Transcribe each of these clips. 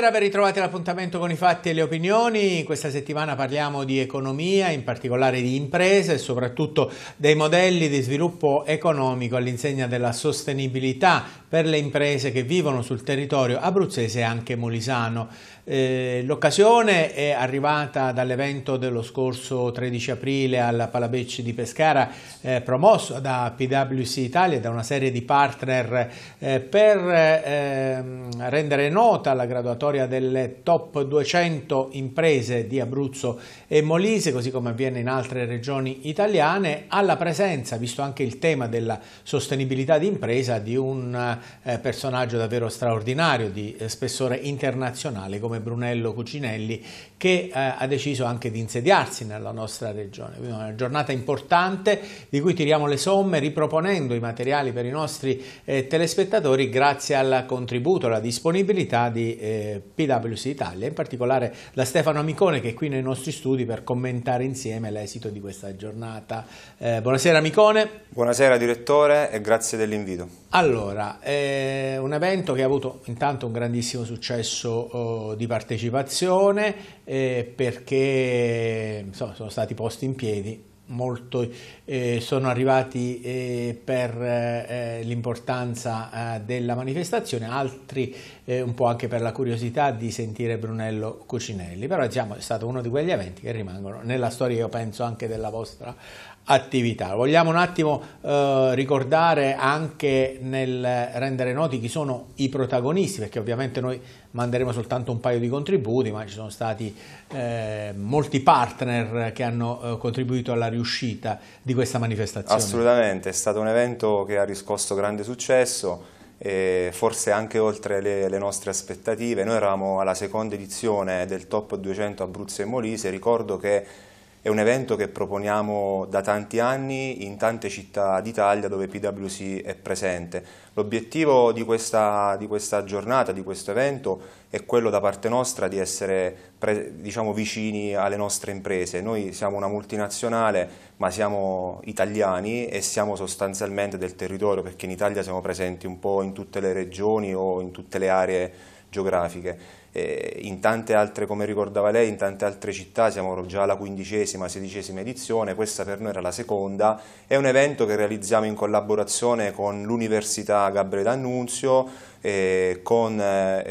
Buonasera, ben ritrovati all'appuntamento con i fatti e le opinioni. Questa settimana parliamo di economia, in particolare di imprese e soprattutto dei modelli di sviluppo economico all'insegna della sostenibilità per le imprese che vivono sul territorio abruzzese e anche molisano. Eh, l'occasione è arrivata dall'evento dello scorso 13 aprile alla Palabecci di Pescara, eh, promosso da PwC Italia e da una serie di partner eh, per ehm, rendere nota la graduatoria delle top 200 imprese di Abruzzo e Molise, così come avviene in altre regioni italiane, alla presenza, visto anche il tema della sostenibilità di impresa, di un eh, personaggio davvero straordinario di eh, spessore internazionale come Brunello Cucinelli che eh, ha deciso anche di insediarsi nella nostra regione. Quindi una giornata importante di cui tiriamo le somme riproponendo i materiali per i nostri eh, telespettatori grazie al contributo, alla disponibilità di eh, PwC Italia, in particolare da Stefano Amicone che è qui nei nostri studi per commentare insieme l'esito di questa giornata. Eh, buonasera Amicone. Buonasera direttore e grazie dell'invito. Allora, eh, un evento che ha avuto intanto un grandissimo successo oh, di partecipazione eh, perché insomma, sono stati posti in piedi molto, eh, sono arrivati eh, per eh, l'importanza eh, della manifestazione, altri eh, un po' anche per la curiosità di sentire Brunello Cucinelli, però diciamo è stato uno di quegli eventi che rimangono nella storia, io penso, anche della vostra attività. Vogliamo un attimo eh, ricordare anche nel rendere noti chi sono i protagonisti, perché ovviamente noi manderemo soltanto un paio di contributi, ma ci sono stati eh, molti partner che hanno eh, contribuito alla riuscita di questa manifestazione. Assolutamente, è stato un evento che ha riscosso grande successo forse anche oltre le, le, nostre aspettative. Noi eravamo alla seconda edizione del Top 200 Abruzzo e Molise, ricordo che è un evento che proponiamo da tanti anni in tante città d'Italia dove PwC è presente. L'obiettivo di, di questa, giornata, di questo evento, è quello da parte nostra di essere diciamo, vicini alle nostre imprese. Noi siamo una multinazionale ma siamo italiani e siamo sostanzialmente del territorio perché in Italia siamo presenti un po' in tutte le regioni o in tutte le aree geografiche. Eh, in tante altre, come ricordava lei, in tante altre città, siamo già alla quindicesima, sedicesima edizione, questa per noi era la seconda, è un evento che realizziamo in collaborazione con l'Università Gabriele D'Annunzio, eh, con eh,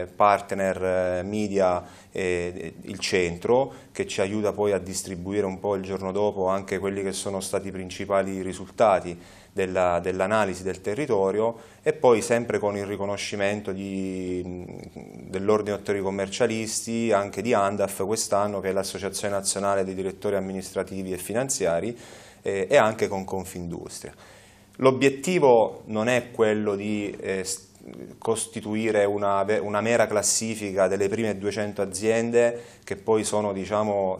eh partner eh, media eh, il centro che ci aiuta poi a distribuire un po' il giorno dopo anche quelli che sono stati i principali risultati della, dell'analisi del territorio e poi sempre con il riconoscimento dell'Ordine Ottori Commercialisti, anche di ANDAF quest'anno che è l'Associazione Nazionale dei Direttori Amministrativi e Finanziari eh, e anche con Confindustria. L'obiettivo non è quello di eh, costituire una, una, mera classifica delle prime 200 aziende che poi sono diciamo,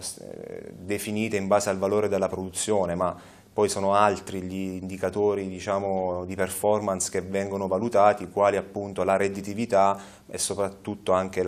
definite in base al valore della produzione, ma poi sono altri gli indicatori diciamo, di performance che vengono valutati, quali appunto la redditività e soprattutto anche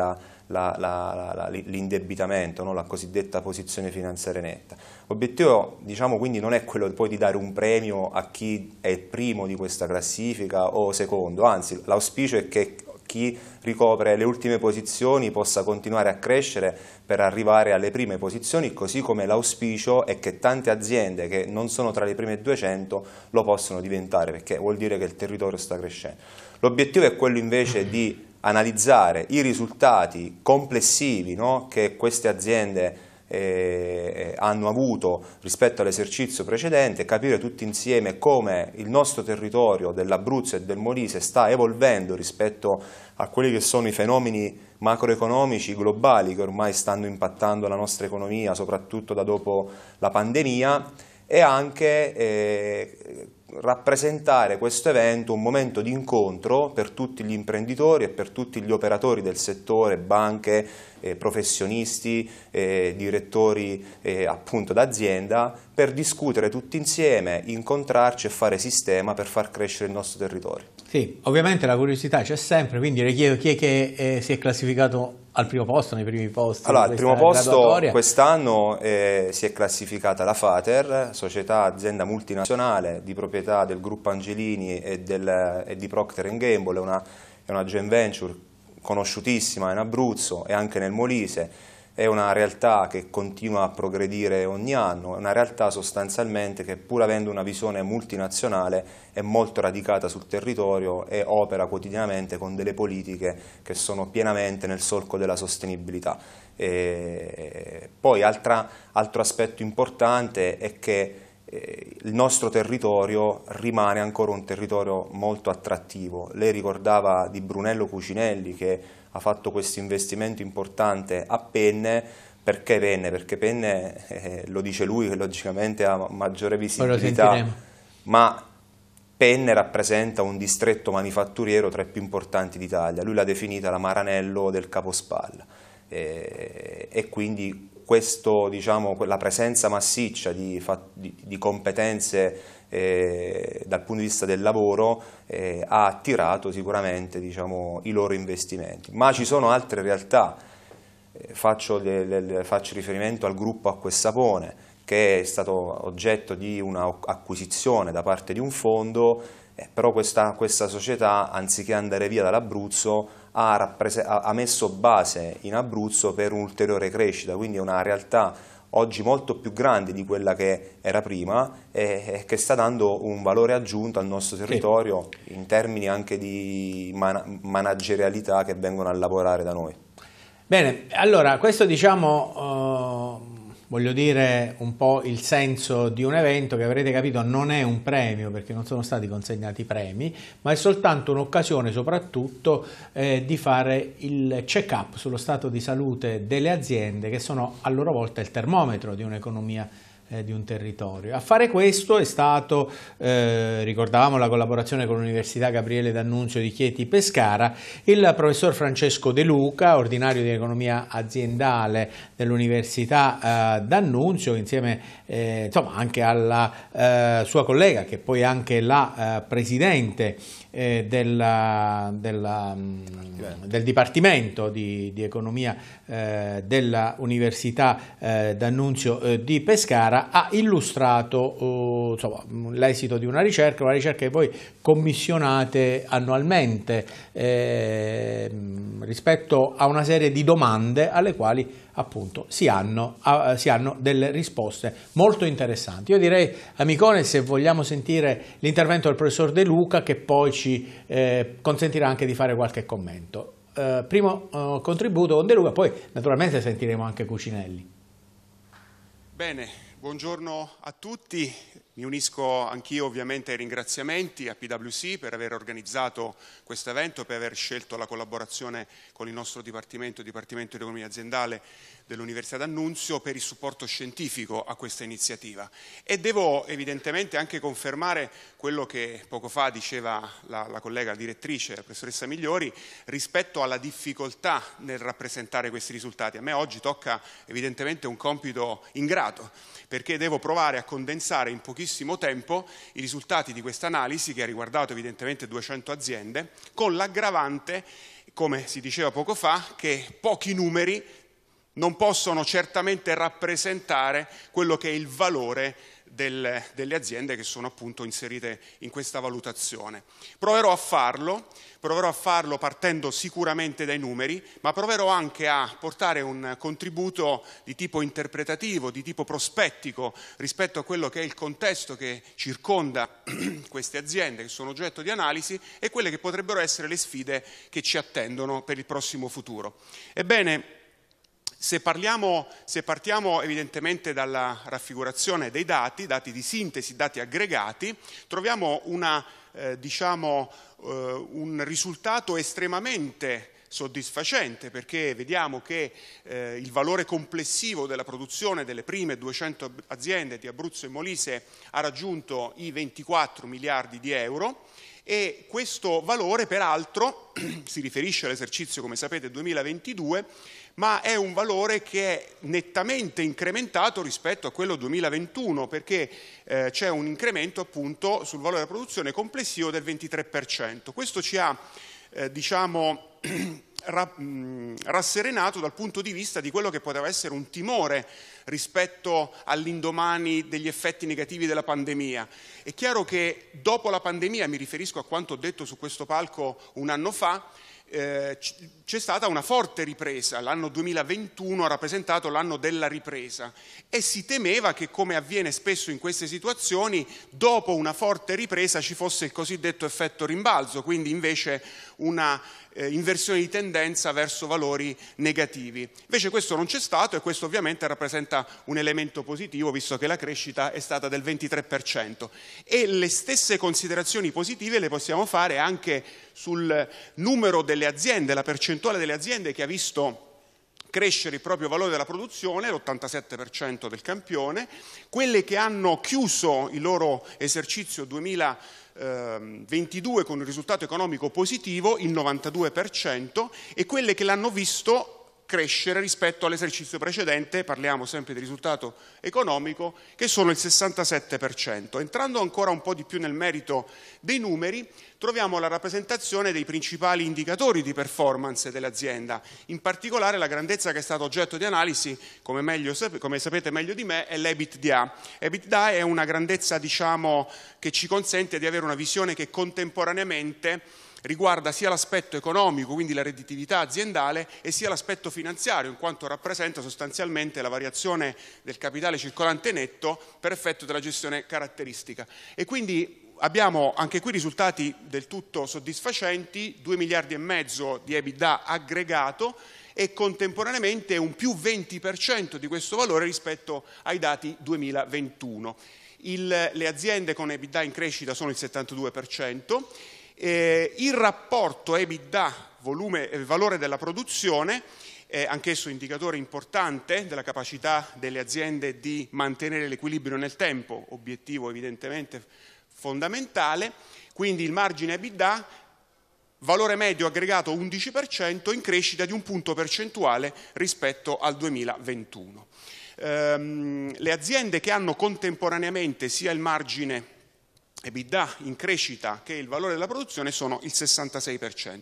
l'indebitamento, no? la cosiddetta posizione finanziaria netta. L'obiettivo diciamo, quindi non è quello poi di dare un premio a chi è primo di questa classifica o secondo, anzi l'auspicio è che chi ricopre le ultime posizioni possa continuare a crescere per arrivare alle prime posizioni, così come l'auspicio è che tante aziende che non sono tra le prime 200 lo possano diventare, perché vuol dire che il territorio sta crescendo. L'obiettivo è quello invece di analizzare i risultati complessivi no, che queste aziende eh, eh, hanno avuto rispetto all'esercizio precedente, capire tutti insieme come il nostro territorio dell'Abruzzo e del Molise sta evolvendo rispetto a quelli che sono i fenomeni macroeconomici globali che ormai stanno impattando la nostra economia, soprattutto da dopo la pandemia e anche eh, rappresentare questo evento un momento di incontro per tutti gli imprenditori e per tutti gli operatori del settore, banche, eh, professionisti, eh, direttori eh, appunto d'azienda, per discutere tutti insieme, incontrarci e fare sistema per far crescere il nostro territorio. Sì, ovviamente la curiosità c'è sempre, quindi le chiedo chi è che eh, si è classificato al primo posto, nei primi posti? Allora, al primo posto quest'anno eh, si è classificata la Fater, società azienda multinazionale di proprietà del gruppo Angelini e, del, e di Procter Gamble, è una, è una joint venture conosciutissima in Abruzzo e anche nel Molise, è una realtà che continua a progredire ogni anno, è una realtà sostanzialmente che pur avendo una visione multinazionale è molto radicata sul territorio e opera quotidianamente con delle politiche che sono pienamente nel solco della sostenibilità. E poi altra, altro aspetto importante è che eh, il nostro territorio rimane ancora un territorio molto attrattivo. Lei ricordava di Brunello Cucinelli che ha fatto questo investimento importante a Penne, perché Penne? Perché Penne, eh, lo dice lui, che logicamente ha maggiore visibilità, ma Penne rappresenta un distretto manifatturiero tra i più importanti d'Italia, lui l'ha definita la Maranello del Capospalla eh, e quindi questo, diciamo, la presenza massiccia di, di, di competenze eh, dal punto di vista del lavoro eh, ha attirato sicuramente diciamo, i loro investimenti. Ma ci sono altre realtà, eh, faccio, le, le, faccio riferimento al gruppo Acquessapone che è stato oggetto di un'acquisizione da parte di un fondo, eh, però questa, questa società anziché andare via dall'Abruzzo ha, messo base in Abruzzo per un'ulteriore crescita, quindi è una realtà oggi molto più grande di quella che era prima e, che sta dando un valore aggiunto al nostro territorio sì. in termini anche di man managerialità che vengono a lavorare da noi. Bene, allora questo diciamo... Uh voglio dire un po' il senso di un evento che avrete capito non è un premio perché non sono stati consegnati premi ma è soltanto un'occasione soprattutto eh, di fare il check up sullo stato di salute delle aziende che sono a loro volta il termometro di un'economia eh, di un territorio. A fare questo è stato, eh, ricordavamo la collaborazione con l'Università Gabriele D'Annunzio di Chieti Pescara, il professor Francesco De Luca, ordinario di economia aziendale dell'Università eh, D'Annunzio, insieme eh, insomma, anche alla eh, sua collega che poi è anche la eh, presidente eh, della, della, mm, Dipartimento. del Dipartimento di, di Economia eh, della eh, D'Annunzio eh, di Pescara ha illustrato oh, insomma, mm, l'esito di una ricerca, una ricerca che voi commissionate annualmente eh, mm, rispetto a una serie di domande alle quali appunto si hanno, uh, si hanno, delle risposte molto interessanti. Io direi, amicone, se vogliamo sentire l'intervento del professor De Luca che poi ci ci eh, consentirà anche di fare qualche commento. Eh, primo eh, contributo con De Luca, poi naturalmente sentiremo anche Cucinelli. Bene, buongiorno a tutti, mi unisco anch'io ovviamente ai ringraziamenti a PwC per aver organizzato questo evento, per aver scelto la collaborazione con il nostro Dipartimento, Dipartimento di Economia Aziendale dell'Università d'Annunzio, per il supporto scientifico a questa iniziativa. E devo evidentemente anche confermare quello che poco fa diceva la, la collega direttrice, la professoressa Migliori, rispetto alla difficoltà nel rappresentare questi risultati. A me oggi tocca evidentemente un compito ingrato, perché devo provare a condensare in pochissimo pochissimo tempo i risultati di questa analisi, che ha riguardato evidentemente 200 aziende, con l'aggravante, come si diceva poco fa, che pochi numeri non possono certamente rappresentare quello che è il valore del, delle aziende che sono appunto inserite in questa valutazione. Proverò a farlo, proverò a farlo partendo sicuramente dai numeri, ma proverò anche a portare un contributo di tipo interpretativo, di tipo prospettico rispetto a quello che è il contesto che circonda queste aziende che sono oggetto di analisi e quelle che potrebbero essere le sfide che ci attendono per il prossimo futuro. Ebbene, se, parliamo, se partiamo evidentemente dalla raffigurazione dei dati, dati di sintesi, dati aggregati, troviamo una, eh, diciamo, eh, un risultato estremamente soddisfacente perché vediamo che eh, il valore complessivo della produzione delle prime 200 aziende di Abruzzo e Molise ha raggiunto i 24 miliardi di euro e questo valore peraltro si riferisce all'esercizio come sapete 2022 ma è un valore che è nettamente incrementato rispetto a quello 2021 perché eh, c'è un incremento appunto sul valore della produzione complessivo del 23%. Questo ci ha eh, diciamo rasserenato dal punto di vista di quello che poteva essere un timore rispetto all'indomani degli effetti negativi della pandemia. È chiaro che dopo la pandemia, mi riferisco a quanto ho detto su questo palco un anno fa, eh, c'è stata una forte ripresa, l'anno 2021 ha rappresentato l'anno della ripresa e si temeva che come avviene spesso in queste situazioni, dopo una forte ripresa ci fosse il cosiddetto effetto rimbalzo, quindi invece una eh, inversione di tendenza verso valori negativi. Invece questo non c'è stato e questo ovviamente rappresenta un elemento positivo visto che la crescita è stata del 23% e le stesse considerazioni positive le possiamo fare anche sul numero delle aziende, la percentuale delle aziende che ha visto crescere il proprio valore della produzione, l'87% del campione, quelle che hanno chiuso il loro esercizio 2020 22 ehm, con un risultato economico positivo, il 92%, e quelle che l'hanno visto crescere rispetto all'esercizio precedente, parliamo sempre di risultato economico, che sono il 67%. Entrando ancora un po' di più nel merito dei numeri, troviamo la rappresentazione dei principali indicatori di performance dell'azienda, in particolare la grandezza che è stata oggetto di analisi, come, meglio, come sapete meglio di me, è l'EBITDA. EBITDA è una grandezza diciamo, che ci consente di avere una visione che contemporaneamente riguarda sia l'aspetto economico, quindi la redditività aziendale, e sia l'aspetto finanziario, in quanto rappresenta sostanzialmente la variazione del capitale circolante netto per effetto della gestione caratteristica. E quindi abbiamo anche qui risultati del tutto soddisfacenti, 2 miliardi e mezzo di EBITDA aggregato e contemporaneamente un più 20% di questo valore rispetto ai dati 2021. Il, le aziende con EBITDA in crescita sono il 72%, eh, il rapporto EBITDA, volume, eh, valore della produzione, è anch'esso indicatore importante della capacità delle aziende di mantenere l'equilibrio nel tempo, obiettivo evidentemente fondamentale, quindi il margine EBITDA, valore medio aggregato 11% in crescita di un punto percentuale rispetto al 2021. Ehm, le aziende che hanno contemporaneamente sia il margine EBITDA in crescita che è il valore della produzione sono il 66%.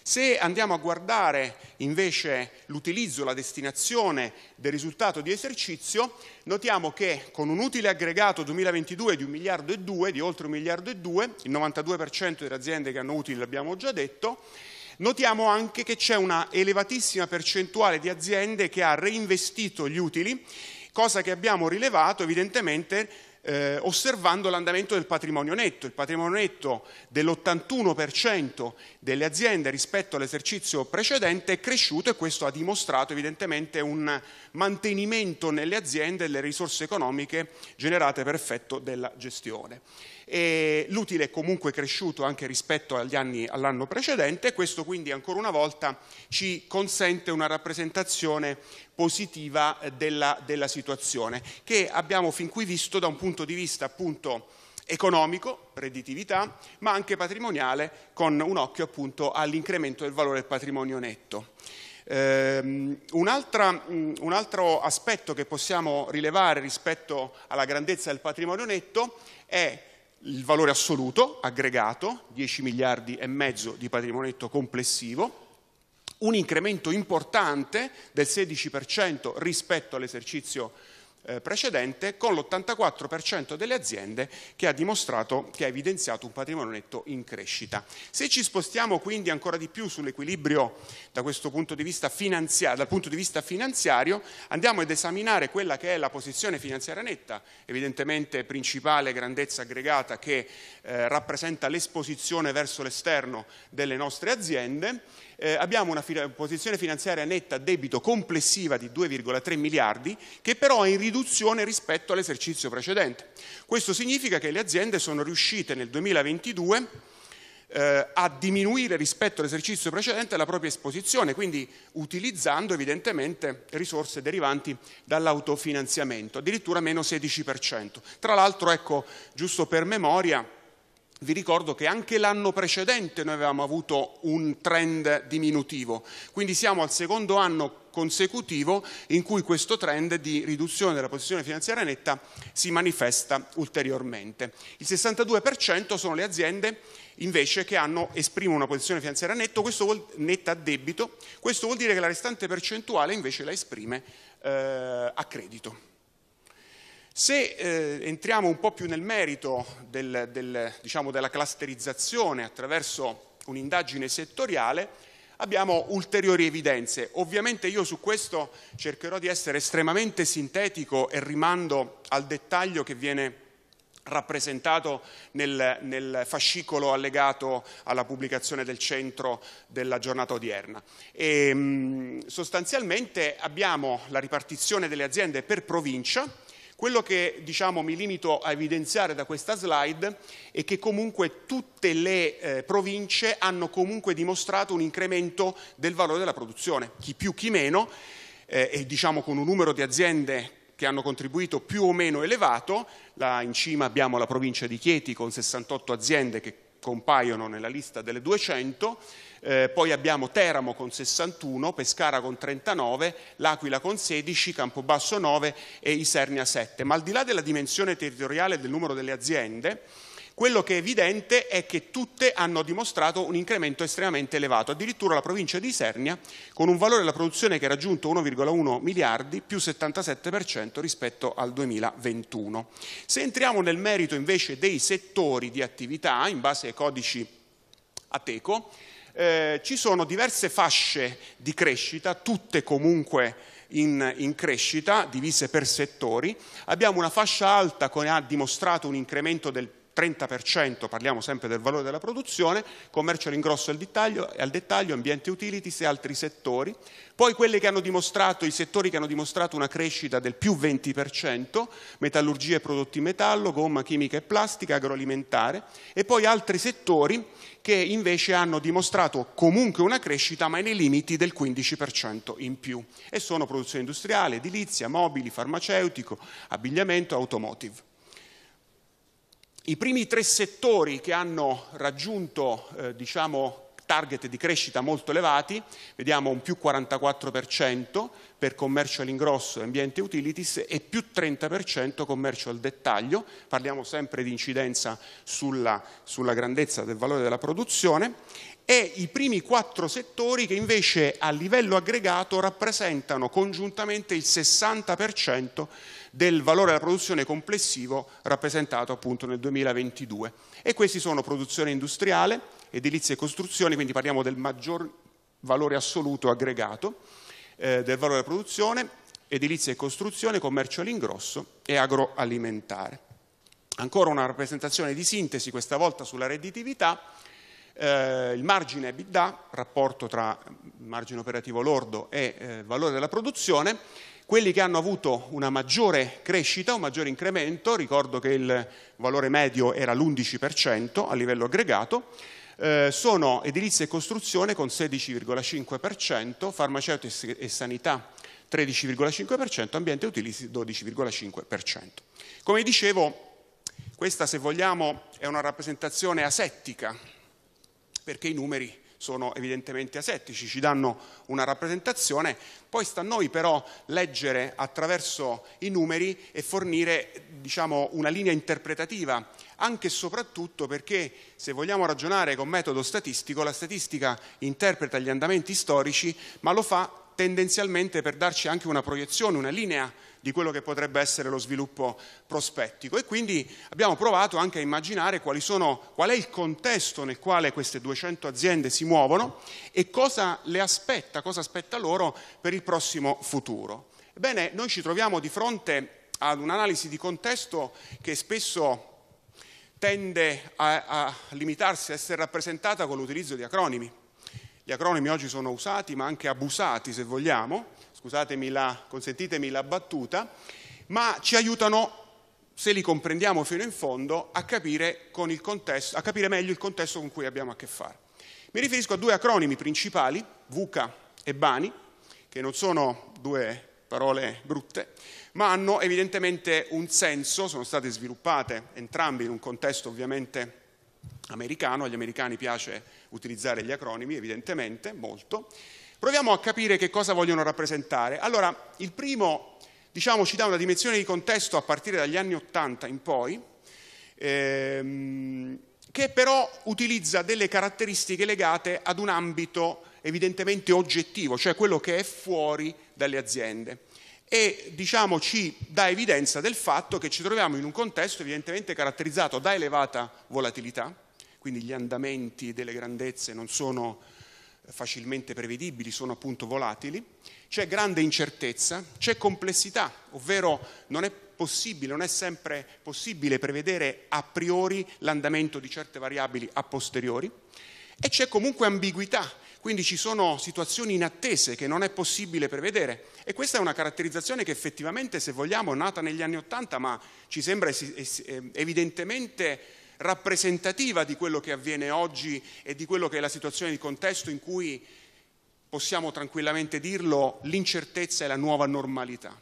Se andiamo a guardare invece l'utilizzo, la destinazione del risultato di esercizio, notiamo che con un utile aggregato 2022 di 1 miliardo e 2, di oltre 1 miliardo e 2, il 92% delle aziende che hanno utili l'abbiamo già detto, notiamo anche che c'è una elevatissima percentuale di aziende che ha reinvestito gli utili cosa che abbiamo rilevato evidentemente eh, osservando l'andamento del patrimonio netto. Il patrimonio netto dell'81% delle aziende rispetto all'esercizio precedente è cresciuto e questo ha dimostrato evidentemente un mantenimento nelle aziende delle risorse economiche generate per effetto della gestione e l'utile è comunque cresciuto anche rispetto anni, all'anno precedente, questo quindi ancora una volta ci consente una rappresentazione positiva della, della situazione che abbiamo fin qui visto da un punto di vista appunto economico, redditività, ma anche patrimoniale con un occhio appunto all'incremento del valore del patrimonio netto. um, un, altro aspetto che possiamo rilevare rispetto alla grandezza del patrimonio netto è il valore assoluto aggregato, 10 miliardi e mezzo di patrimonio complessivo, un incremento importante del 16% rispetto all'esercizio eh, precedente con l'84% delle aziende che ha dimostrato che ha evidenziato un patrimonio netto in crescita. Se ci spostiamo quindi ancora di più sull'equilibrio da questo punto di vista finanziario, dal punto di vista finanziario, andiamo ad esaminare quella che è la posizione finanziaria netta, evidentemente principale grandezza aggregata che eh, rappresenta l'esposizione verso l'esterno delle nostre aziende eh, abbiamo una fila, posizione finanziaria netta debito complessiva di 2,3 miliardi che però è in riduzione rispetto all'esercizio precedente. Questo significa che le aziende sono riuscite nel 2022 eh, a diminuire rispetto all'esercizio precedente la propria esposizione, quindi utilizzando evidentemente risorse derivanti dall'autofinanziamento, addirittura meno 16%. Tra l'altro, ecco, giusto per memoria, vi ricordo che anche l'anno precedente noi avevamo avuto un trend diminutivo, quindi siamo al secondo anno consecutivo in cui questo trend di riduzione della posizione finanziaria netta si manifesta ulteriormente. Il 62% sono le aziende invece che hanno, esprimono una posizione finanziaria netto, vuol, netta a debito, questo vuol dire che la restante percentuale invece la esprime eh, a credito. Se eh, entriamo un po' più nel merito del, del, diciamo, della clusterizzazione attraverso un'indagine settoriale, abbiamo ulteriori evidenze. Ovviamente io su questo cercherò di essere estremamente sintetico e rimando al dettaglio che viene rappresentato nel, nel, fascicolo allegato alla pubblicazione del centro della giornata odierna. E, ehm, sostanzialmente abbiamo la ripartizione delle aziende per provincia, quello che diciamo, mi limito a evidenziare da questa slide è che comunque tutte le eh, province hanno comunque dimostrato un incremento del valore della produzione, chi più chi meno, eh, e diciamo con un numero di aziende che hanno contribuito più o meno elevato, Là in cima abbiamo la provincia di Chieti con 68 aziende che compaiono nella lista delle 200, eh, poi abbiamo Teramo con 61, Pescara con 39, L'Aquila con 16, Campobasso 9 e Isernia 7. Ma al di là della dimensione territoriale del numero delle aziende, quello che è evidente è che tutte hanno dimostrato un incremento estremamente elevato, addirittura la provincia di Isernia con un valore della produzione che ha raggiunto 1,1 miliardi più 77% rispetto al 2021. Se entriamo nel merito invece dei settori di attività in base ai codici Ateco, eh, ci sono diverse fasce di crescita, tutte comunque in, in, crescita, divise per settori. Abbiamo una fascia alta che ha dimostrato un incremento del 30%, parliamo sempre del valore della produzione, commercio all'ingrosso e al dettaglio, al dettaglio ambiente utilities e altri settori, poi quelli che hanno dimostrato, i settori che hanno dimostrato una crescita del più 20%, metallurgia e prodotti in metallo, gomma, chimica e plastica, agroalimentare, e poi altri settori che invece hanno dimostrato comunque una crescita ma nei limiti del 15% in più e sono produzione industriale, edilizia, mobili, farmaceutico, abbigliamento, automotive. I primi tre settori che hanno raggiunto eh, diciamo, target di crescita molto elevati, vediamo un più 44% per commercio all'ingrosso e ambiente utilities e più 30% commercio al dettaglio, parliamo sempre di incidenza sulla, sulla grandezza del valore della produzione, e i primi quattro settori che invece a livello aggregato rappresentano congiuntamente il 60% del valore della produzione complessivo rappresentato appunto nel 2022. E questi sono produzione industriale, edilizia e costruzione, quindi parliamo del maggior valore assoluto aggregato eh, del valore della produzione, edilizia e costruzione, commercio all'ingrosso e agroalimentare. Ancora una rappresentazione di sintesi, questa volta sulla redditività, eh, il margine EBITDA, rapporto tra margine operativo lordo e eh, valore della produzione, quelli che hanno avuto una maggiore crescita, un maggiore incremento, ricordo che il valore medio era l'11% a livello aggregato, eh, sono edilizia e costruzione con 16,5%, farmaceutici e sanità 13,5%, ambiente e utilizzi 12,5%. Come dicevo, questa se vogliamo è una rappresentazione asettica, perché i numeri sono evidentemente asettici, ci danno una rappresentazione, poi sta a noi però leggere attraverso i numeri e fornire diciamo, una linea interpretativa, anche e soprattutto perché se vogliamo ragionare con metodo statistico, la statistica interpreta gli andamenti storici, ma lo fa tendenzialmente per darci anche una proiezione, una linea di quello che potrebbe essere lo sviluppo prospettico. E quindi abbiamo provato anche a immaginare sono, qual è il contesto nel quale queste 200 aziende si muovono e cosa le aspetta, cosa aspetta loro per il prossimo futuro. Ebbene, noi ci troviamo di fronte ad un'analisi di contesto che spesso tende a, a, limitarsi a essere rappresentata con l'utilizzo di acronimi. Gli acronimi oggi sono usati ma anche abusati, se vogliamo, scusatemi la, consentitemi la battuta, ma ci aiutano, se li comprendiamo fino in fondo, a capire, contesto, a capire meglio il contesto con cui abbiamo a che fare. Mi riferisco a due acronimi principali, VUCA e BANI, che non sono due parole brutte, ma hanno evidentemente un senso, sono state sviluppate entrambi in un contesto ovviamente americano, agli americani piace utilizzare gli acronimi evidentemente molto, Proviamo a capire che cosa vogliono rappresentare. Allora, il primo, diciamo, ci dà una dimensione di contesto a partire dagli anni Ottanta in poi, ehm, che però utilizza delle caratteristiche legate ad un ambito evidentemente oggettivo, cioè quello che è fuori dalle aziende e diciamo, ci dà evidenza del fatto che ci troviamo in un contesto evidentemente caratterizzato da elevata volatilità, quindi gli andamenti delle grandezze non sono facilmente prevedibili, sono appunto volatili, c'è grande incertezza, c'è complessità, ovvero non è possibile, non è sempre possibile prevedere a priori l'andamento di certe variabili a posteriori e c'è comunque ambiguità, quindi ci sono situazioni inattese che non è possibile prevedere e questa è una caratterizzazione che effettivamente, se vogliamo, è nata negli anni Ottanta, ma ci sembra ehm, evidentemente rappresentativa di quello che avviene oggi e di quello che è la situazione di contesto in cui possiamo tranquillamente dirlo, l'incertezza è la nuova normalità.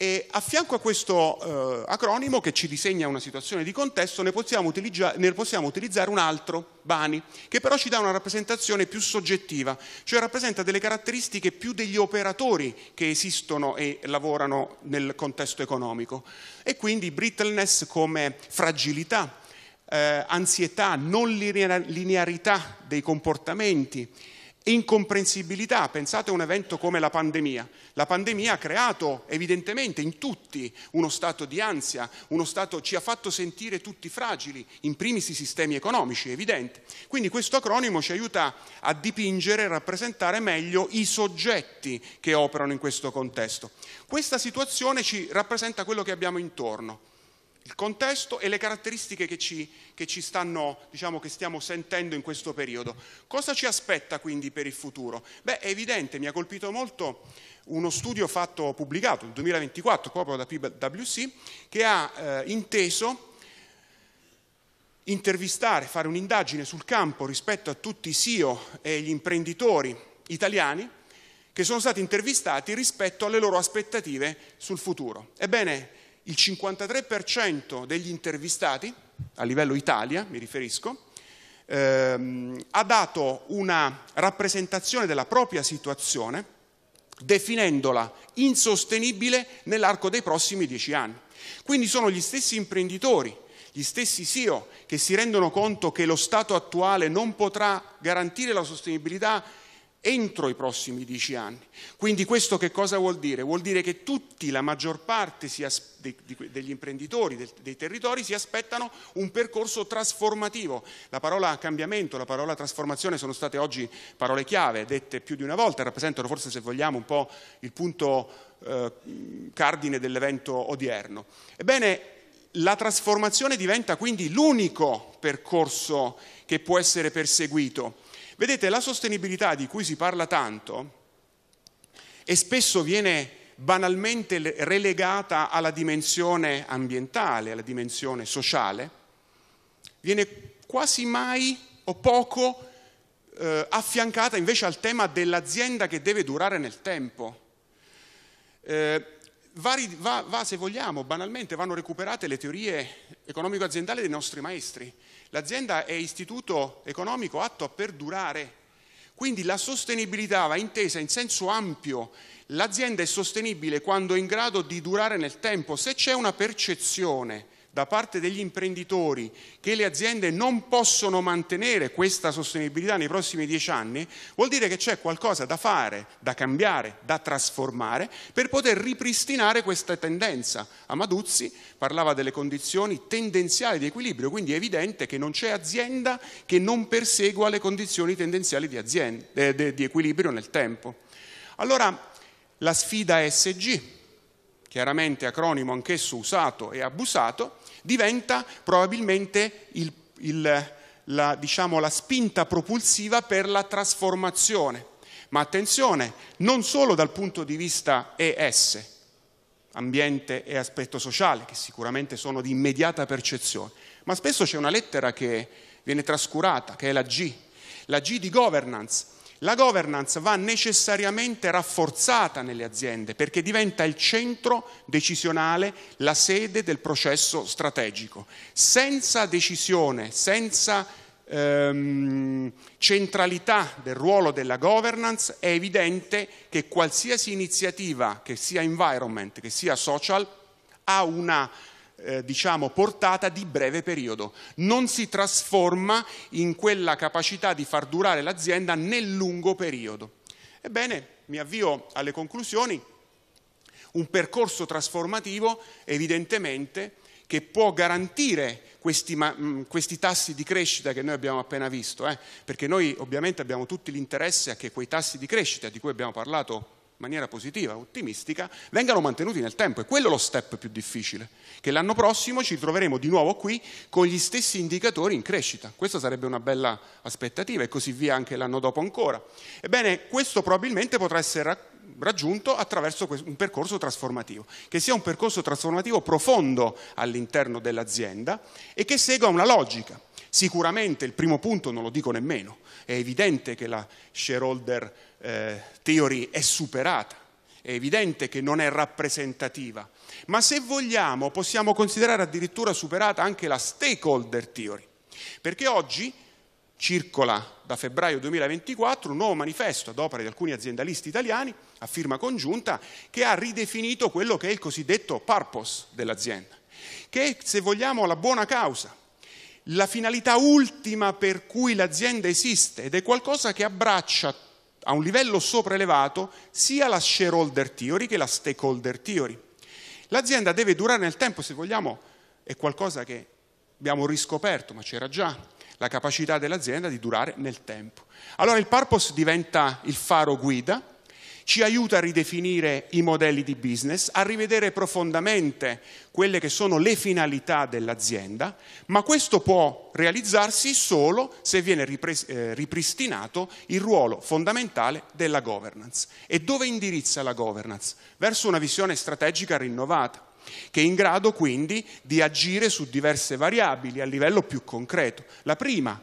E a fianco a questo eh, acronimo che ci disegna una situazione di contesto ne possiamo, utilizza- ne possiamo, utilizzare un altro, Bani, che però ci dà una rappresentazione più soggettiva, cioè rappresenta delle caratteristiche più degli operatori che esistono e lavorano nel contesto economico e quindi brittleness come fragilità, eh, ansietà, non linearità dei comportamenti, incomprensibilità. Pensate a un evento come la pandemia. La pandemia ha creato evidentemente in tutti uno stato di ansia, uno stato ci ha fatto sentire tutti fragili, in primis i sistemi economici, è evidente. Quindi questo acronimo ci aiuta a dipingere e rappresentare meglio i soggetti che operano in questo contesto. Questa situazione ci rappresenta quello che abbiamo intorno il contesto e le caratteristiche che ci, che ci stanno, diciamo, che stiamo sentendo in questo periodo. Cosa ci aspetta quindi per il futuro? Beh, è evidente, mi ha colpito molto uno studio fatto, pubblicato nel 2024 proprio da PwC, che ha eh, inteso intervistare, fare un'indagine sul campo rispetto a tutti i CEO e gli imprenditori italiani che sono stati intervistati rispetto alle loro aspettative sul futuro. Ebbene, il 53% degli intervistati, a livello Italia mi riferisco, ehm, ha dato una rappresentazione della propria situazione definendola insostenibile nell'arco dei prossimi dieci anni. Quindi sono gli stessi imprenditori, gli stessi CEO che si rendono conto che lo Stato attuale non potrà garantire la sostenibilità entro i prossimi dieci anni. Quindi questo che cosa vuol dire? Vuol dire che tutti, la maggior parte as- de- de- degli imprenditori, de- dei territori, si aspettano un percorso trasformativo. La parola cambiamento, la parola trasformazione sono state oggi parole chiave, dette più di una volta, rappresentano forse se vogliamo un po' il punto eh, cardine dell'evento odierno. Ebbene, la trasformazione diventa quindi l'unico percorso che può essere perseguito Vedete, la sostenibilità di cui si parla tanto e spesso viene banalmente relegata alla dimensione ambientale, alla dimensione sociale, viene quasi mai o poco eh, affiancata invece al tema dell'azienda che deve durare nel tempo. Eh, vari, va, va, se vogliamo, banalmente vanno recuperate le teorie economico-aziendali dei nostri maestri. L'azienda è istituto economico atto a perdurare. Quindi la sostenibilità va intesa in senso ampio. L'azienda è sostenibile quando è in grado di durare nel tempo. Se c'è una percezione da parte degli imprenditori che le aziende non possono mantenere questa sostenibilità nei prossimi dieci anni, vuol dire che c'è qualcosa da fare, da cambiare, da trasformare per poter ripristinare questa tendenza. Amaduzzi parlava delle condizioni tendenziali di equilibrio, quindi è evidente che non c'è azienda che non persegua le condizioni tendenziali di, azienda, eh, di equilibrio nel tempo. Allora la sfida ESG chiaramente acronimo anch'esso usato e abusato, diventa probabilmente il, il, la, diciamo, la spinta propulsiva per la trasformazione. Ma attenzione, non solo dal punto di vista ES, ambiente e aspetto sociale, che sicuramente sono di immediata percezione, ma spesso c'è una lettera che viene trascurata, che è la G, la G di governance la governance va necessariamente rafforzata nelle aziende perché diventa il centro decisionale, la sede del processo strategico. Senza decisione, senza ehm, centralità del ruolo della governance è evidente che qualsiasi iniziativa, che sia environment, che sia social, ha una eh, diciamo, portata di breve periodo, non si trasforma in quella capacità di far durare l'azienda nel lungo periodo. Ebbene, mi avvio alle conclusioni, un percorso trasformativo evidentemente che può garantire questi, ma, mm, questi, tassi di crescita che noi abbiamo appena visto, eh? perché noi ovviamente abbiamo tutti l'interesse a che quei tassi di crescita di cui abbiamo parlato in maniera positiva, ottimistica, vengano mantenuti nel tempo. E quello è lo step più difficile, che l'anno prossimo ci troveremo di nuovo qui con gli stessi indicatori in crescita. Questa sarebbe una bella aspettativa e così via anche l'anno dopo ancora. Ebbene, questo probabilmente potrà essere raggiunto attraverso un percorso trasformativo, che sia un percorso trasformativo profondo all'interno dell'azienda e che segua una logica. Sicuramente il primo punto non lo dico nemmeno, è evidente che la shareholder eh, Theory è superata, è evidente che non è rappresentativa, ma se vogliamo possiamo considerare addirittura superata anche la stakeholder theory, perché oggi circola da febbraio 2024 un nuovo manifesto ad opera di alcuni aziendalisti italiani a firma congiunta che ha ridefinito quello che è il cosiddetto purpose dell'azienda, che è se vogliamo la buona causa, la finalità ultima per cui l'azienda esiste ed è qualcosa che abbraccia a un livello sopraelevato sia la shareholder theory che la stakeholder theory. L'azienda deve durare nel tempo, se vogliamo, è qualcosa che abbiamo riscoperto, ma c'era già, la capacità dell'azienda di durare nel tempo. Allora il purpose diventa il faro guida, ci aiuta a ridefinire i modelli di business, a rivedere profondamente quelle che sono le finalità dell'azienda, ma questo può realizzarsi solo se viene eh, ripristinato il ruolo fondamentale della governance. E dove indirizza la governance? Verso una visione strategica rinnovata che è in grado quindi di agire su diverse variabili a livello più concreto. La prima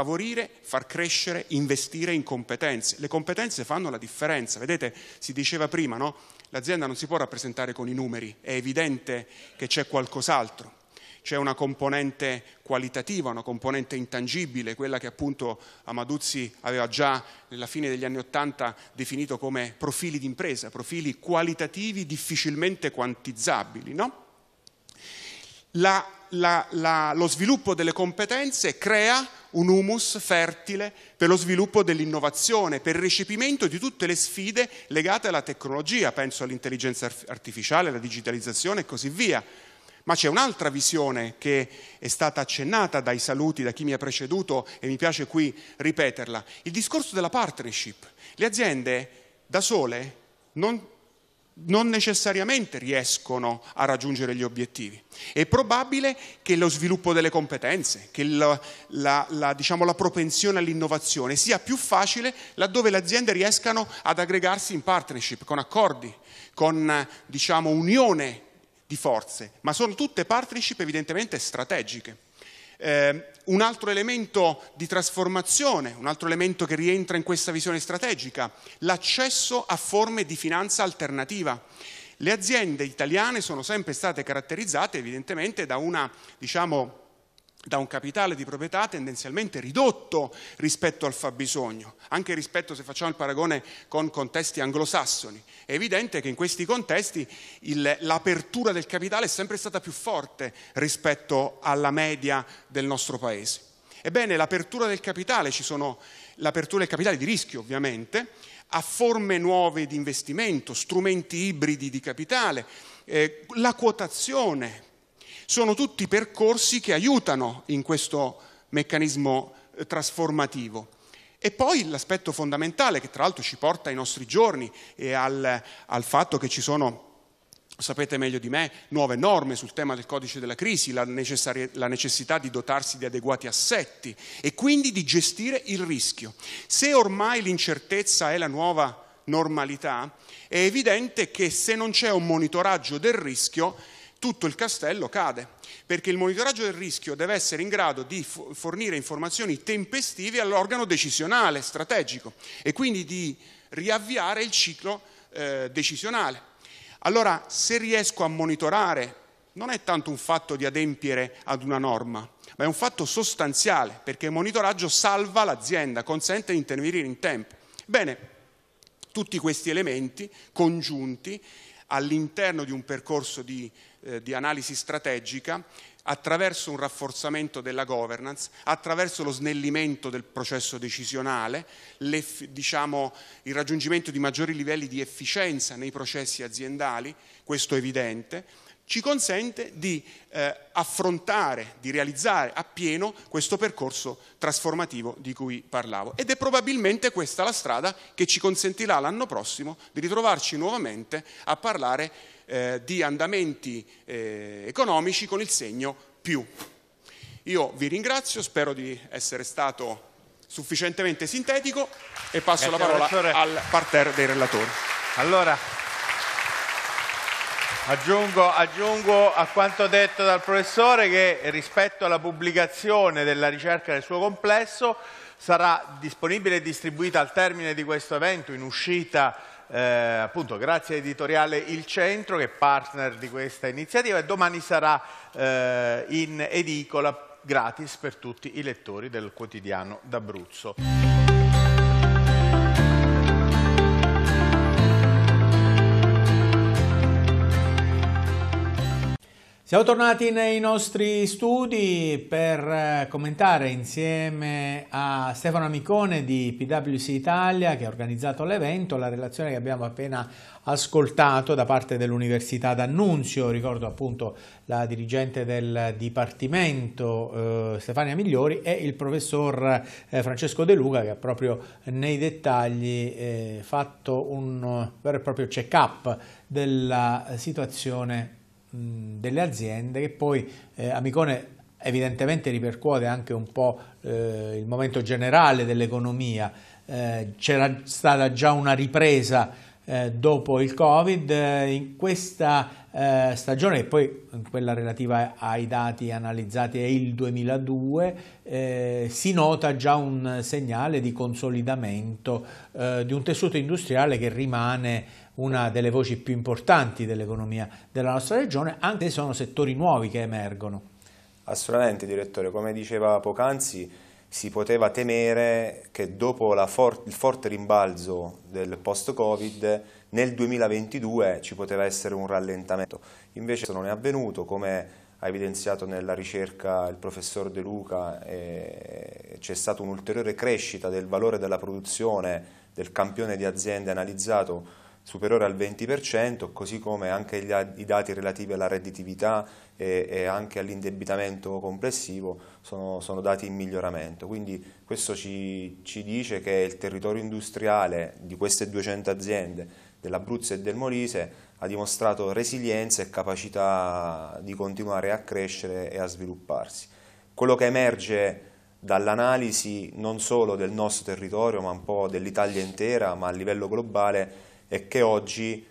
favorire, far crescere, investire in competenze. Le competenze fanno la differenza, vedete, si diceva prima, no? l'azienda non si può rappresentare con i numeri, è evidente che c'è qualcos'altro c'è una componente qualitativa, una componente intangibile, quella che appunto Amaduzzi aveva già nella fine degli anni Ottanta definito come profili d'impresa, profili qualitativi difficilmente quantizzabili. No? La la, la, lo sviluppo delle competenze crea un humus fertile per lo sviluppo dell'innovazione, per il recepimento di tutte le sfide legate alla tecnologia, penso all'intelligenza artificiale, alla digitalizzazione e così via. Ma c'è un'altra visione che è stata accennata dai saluti, da chi mi ha preceduto e mi piace qui ripeterla, il discorso della partnership. Le aziende da sole non non necessariamente riescono a raggiungere gli obiettivi. È probabile che lo sviluppo delle competenze, che la, la, la, diciamo, la, propensione all'innovazione sia più facile laddove le aziende riescano ad aggregarsi in partnership, con accordi, con diciamo, unione di forze, ma sono tutte partnership evidentemente strategiche. Eh, un altro elemento di trasformazione, un altro elemento che rientra in questa visione strategica, l'accesso a forme di finanza alternativa. Le aziende italiane sono sempre state caratterizzate evidentemente da una, diciamo, da un capitale di proprietà tendenzialmente ridotto rispetto al fabbisogno, anche rispetto se facciamo il paragone con contesti anglosassoni. È evidente che in questi contesti il, l'apertura del capitale è sempre stata più forte rispetto alla media del nostro paese. Ebbene, l'apertura del capitale, ci sono l'apertura del capitale di rischio ovviamente, a forme nuove di investimento, strumenti ibridi di capitale, eh, la quotazione sono tutti percorsi che aiutano in questo meccanismo eh, trasformativo. E poi l'aspetto fondamentale che tra l'altro ci porta ai nostri giorni e al, al fatto che ci sono sapete meglio di me, nuove norme sul tema del codice della crisi, la, la, necessità di dotarsi di adeguati assetti e quindi di gestire il rischio. Se ormai l'incertezza è la nuova normalità, è evidente che se non c'è un monitoraggio del rischio, tutto il castello cade, perché il monitoraggio del rischio deve essere in grado di fornire informazioni tempestive all'organo decisionale, strategico, e quindi di riavviare il ciclo eh, decisionale. Allora, se riesco a monitorare, non è tanto un fatto di adempiere ad una norma, ma è un fatto sostanziale, perché il monitoraggio salva l'azienda, consente di intervenire in tempo. Bene, tutti questi elementi congiunti all'interno di un percorso di eh, di analisi strategica attraverso un rafforzamento della governance, attraverso lo snellimento del processo decisionale, le, diciamo, il raggiungimento di maggiori livelli di efficienza nei processi aziendali, questo è evidente, ci consente di eh, affrontare, di realizzare appieno questo percorso trasformativo di cui parlavo. Ed è probabilmente questa la strada che ci consentirà l'anno prossimo di ritrovarci nuovamente a parlare eh, di andamenti eh, economici con il segno più. Io vi ringrazio, spero di essere stato sufficientemente sintetico e passo Grazie la parola al parterre dei relatori. Allora, aggiungo, aggiungo a quanto detto dal professore che rispetto alla pubblicazione della ricerca nel suo complesso sarà disponibile e distribuita al termine di questo evento in uscita eh, appunto grazie all'editoriale Il Centro che è partner di questa iniziativa e domani sarà eh, in edicola gratis per tutti i lettori del quotidiano d'Abruzzo. Siamo tornati nei nostri studi per eh, commentare insieme a Stefano Amicone di PwC Italia che ha organizzato l'evento, la relazione che abbiamo appena ascoltato da parte dell'Università d'Annunzio, ricordo appunto la dirigente del Dipartimento eh, Stefania Migliori e il professor eh, Francesco De Luca che ha proprio nei dettagli eh, fatto un vero e proprio check-up della situazione delle aziende che poi eh, Amicone evidentemente ripercuote anche un po' eh, il momento generale dell'economia. Eh, c'era stata già una ripresa eh, dopo il Covid, eh, in questa eh, stagione e poi quella relativa ai dati analizzati è il 2002, si nota già un segnale di consolidamento di un tessuto industriale che rimane una delle voci più importanti dell'economia della nostra regione, anche se sono settori nuovi che emergono. Assolutamente, direttore. Come diceva poc'anzi, si poteva temere che dopo for il forte rimbalzo del post-Covid nel 2022 ci poteva essere un rallentamento. Invece non è avvenuto, come ha evidenziato nella ricerca il professor De Luca, eh, c'è stata un'ulteriore crescita del valore della produzione del campione di aziende analizzato superiore al 20%, così come anche gli, i dati relativi alla redditività e, e anche all'indebitamento complessivo sono, sono, dati in miglioramento. Quindi questo ci, ci dice che il territorio industriale di queste 200 aziende, dell'Abruzzo e del Molise, ha dimostrato resilienza e capacità di continuare a crescere e a svilupparsi. Quello che emerge dall'analisi non solo del nostro territorio ma un po' dell'Italia intera ma a livello globale è che oggi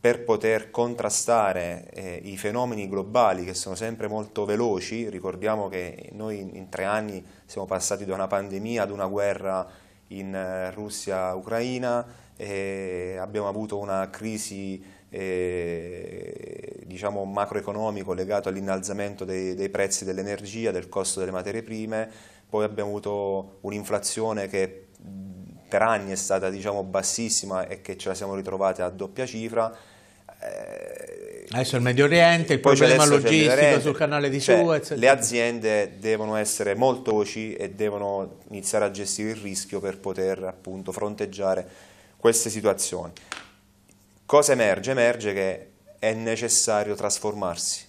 per poter contrastare eh, i fenomeni globali che sono sempre molto veloci, ricordiamo che noi in, tre anni siamo passati da una pandemia ad una guerra in Russia-Ucraina, eh, abbiamo avuto una crisi eh, diciamo macroeconomica legata all'innalzamento dei, dei prezzi dell'energia, del costo delle materie prime, poi abbiamo avuto un'inflazione che per anni è stata diciamo, bassissima e che ce la siamo ritrovate a doppia cifra. Eh, adesso il Medio Oriente, il problema logistico sul canale di cioè, Suez. Le aziende devono essere molto voci e devono iniziare a gestire il rischio per poter appunto fronteggiare queste situazioni. Cosa emerge? Emerge che è necessario trasformarsi.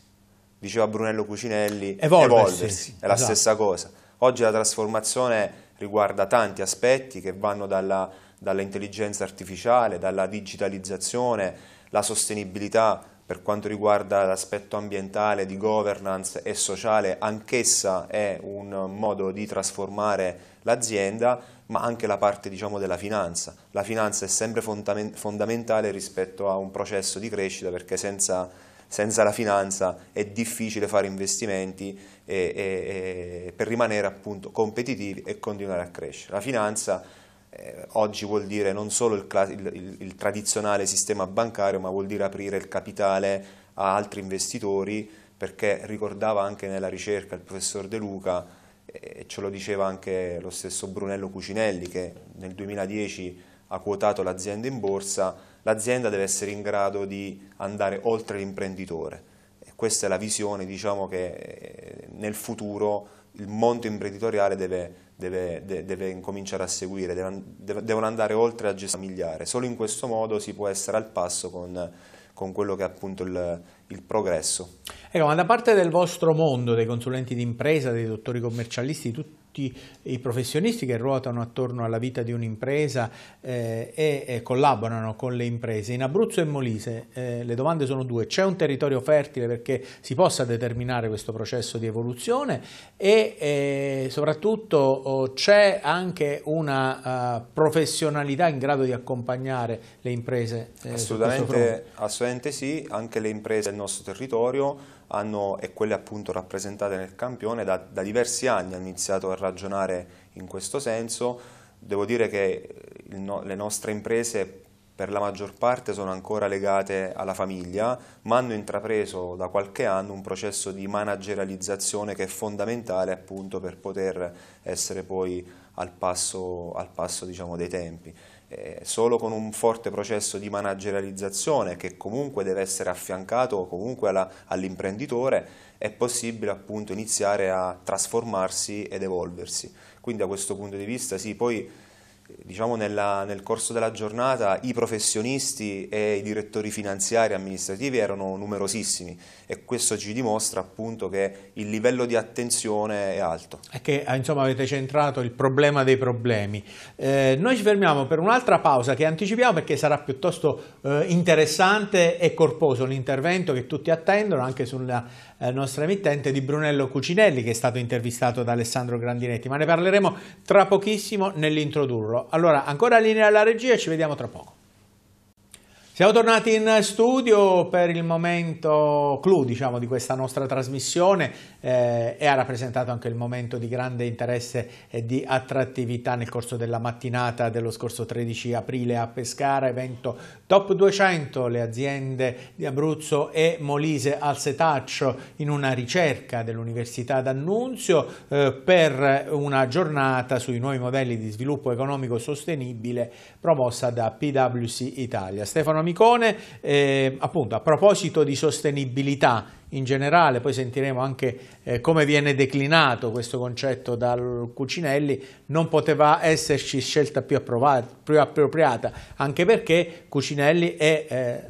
Diceva Brunello Cucinelli, evolversi, evolversi. è la esatto. stessa cosa. Oggi la trasformazione è riguarda tanti aspetti che vanno dalla, dall'intelligenza artificiale, dalla digitalizzazione, la sostenibilità per quanto riguarda l'aspetto ambientale, di governance e sociale, anch'essa è un modo di trasformare l'azienda, ma anche la parte diciamo, della finanza. La finanza è sempre fondamentale rispetto a un processo di crescita perché senza senza la finanza è difficile fare investimenti e, e, e per rimanere appunto competitivi e continuare a crescere. La finanza eh, oggi vuol dire non solo il, il, il, il tradizionale sistema bancario, ma vuol dire aprire il capitale a altri investitori, perché ricordava anche nella ricerca il professor De Luca, eh, e ce lo diceva anche lo stesso Brunello Cucinelli, che nel 2010 ha quotato l'azienda in borsa, l'azienda deve essere in grado di andare oltre l'imprenditore. Questa è la visione diciamo, che eh, nel futuro il mondo imprenditoriale deve, deve, deve, incominciare a seguire, devono andare oltre la gestione familiare. Solo in questo modo si può essere al passo con, con quello che è appunto il, il progresso. Ecco, ma da parte del vostro mondo, dei consulenti d'impresa, dei dottori commercialisti, tutti tutti i professionisti che ruotano attorno alla vita di un'impresa eh, e, e, collaborano con le imprese. In Abruzzo e Molise eh, le domande sono due, c'è un territorio fertile perché si possa determinare questo processo di evoluzione e eh, soprattutto oh, c'è anche una uh, professionalità in grado di accompagnare le imprese? Eh, assolutamente, assolutamente sì, anche le imprese del nostro territorio hanno, e quelle appunto rappresentate nel campione, da, da diversi anni hanno iniziato a ragionare in questo senso. Devo dire che no, le nostre imprese per la maggior parte sono ancora legate alla famiglia, ma hanno intrapreso da qualche anno un processo di managerializzazione che è fondamentale appunto per poter essere poi al passo, al passo diciamo, dei tempi. Eh, solo con un forte processo di managerializzazione che comunque deve essere affiancato all'imprenditore all è possibile appunto iniziare a trasformarsi ed evolversi. Quindi da questo punto di vista sì, poi diciamo nella, nel corso della giornata i professionisti e i direttori finanziari e amministrativi erano numerosissimi e questo ci dimostra appunto che il livello di attenzione è alto. E che ah, insomma avete centrato il problema dei problemi. Eh, noi ci fermiamo per un'altra pausa che anticipiamo perché sarà piuttosto eh, interessante e corposo l'intervento che tutti attendono anche sulla eh, nostra emittente di Brunello Cucinelli che è stato intervistato da Alessandro Grandinetti ma ne parleremo tra pochissimo nell'introdurlo. Allora, ancora linea alla regia, ci vediamo tra poco. Siamo tornati in studio per il momento clou diciamo, di questa nostra trasmissione eh, e ha rappresentato anche il momento di grande interesse e di attrattività nel corso della mattinata dello scorso 13 aprile a Pescara, evento Top 200, le aziende di Abruzzo e Molise al setaccio in una ricerca dell'Università d'Annunzio eh, per una giornata sui nuovi modelli di sviluppo economico sostenibile promossa da PwC Italia. Stefano Amicone. Eh, appunto, a proposito di sostenibilità in generale, poi sentiremo anche eh, come viene declinato questo concetto dal Cucinelli, non poteva esserci scelta più, più appropriata, anche perché Cucinelli è eh,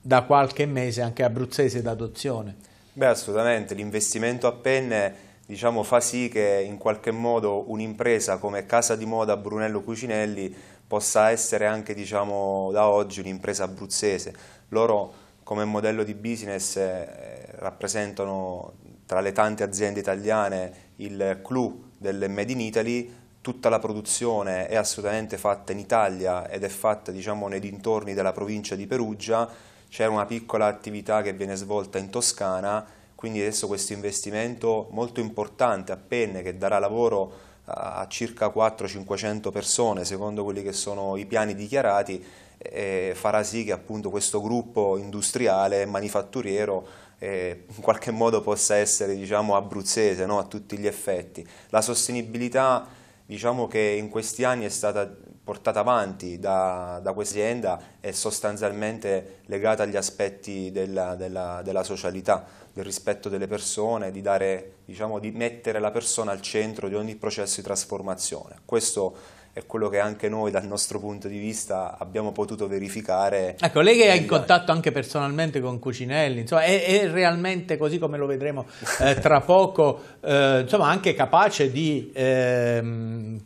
da qualche mese anche abruzzese d'adozione. Beh, assolutamente, l'investimento a penne diciamo, fa sì che in qualche modo un'impresa come Casa di Moda Brunello Cucinelli possa essere anche diciamo, da oggi un'impresa abruzzese. Loro come modello di business eh, rappresentano tra le tante aziende italiane il clou del Made in Italy, tutta la produzione è assolutamente fatta in Italia ed è fatta diciamo, nei dintorni della provincia di Perugia, c'è una piccola attività che viene svolta in Toscana, quindi adesso questo investimento molto importante a penne che darà lavoro a circa 400-500 persone secondo quelli che sono i piani dichiarati eh, farà sì che appunto questo gruppo industriale e manifatturiero eh, in qualche modo possa essere diciamo, abruzzese no? a tutti gli effetti. La sostenibilità diciamo che in questi anni è stata portata avanti da, da questa azienda è sostanzialmente legata agli aspetti della, della, della socialità, del rispetto delle persone, di, dare, diciamo, di mettere la persona al centro di ogni processo di trasformazione. Questo è quello che anche noi dal nostro punto di vista abbiamo potuto verificare. Ecco, lei che è in contatto anche personalmente con Cucinelli, insomma, è, è realmente così come lo vedremo eh, tra poco, eh, insomma, anche capace di eh,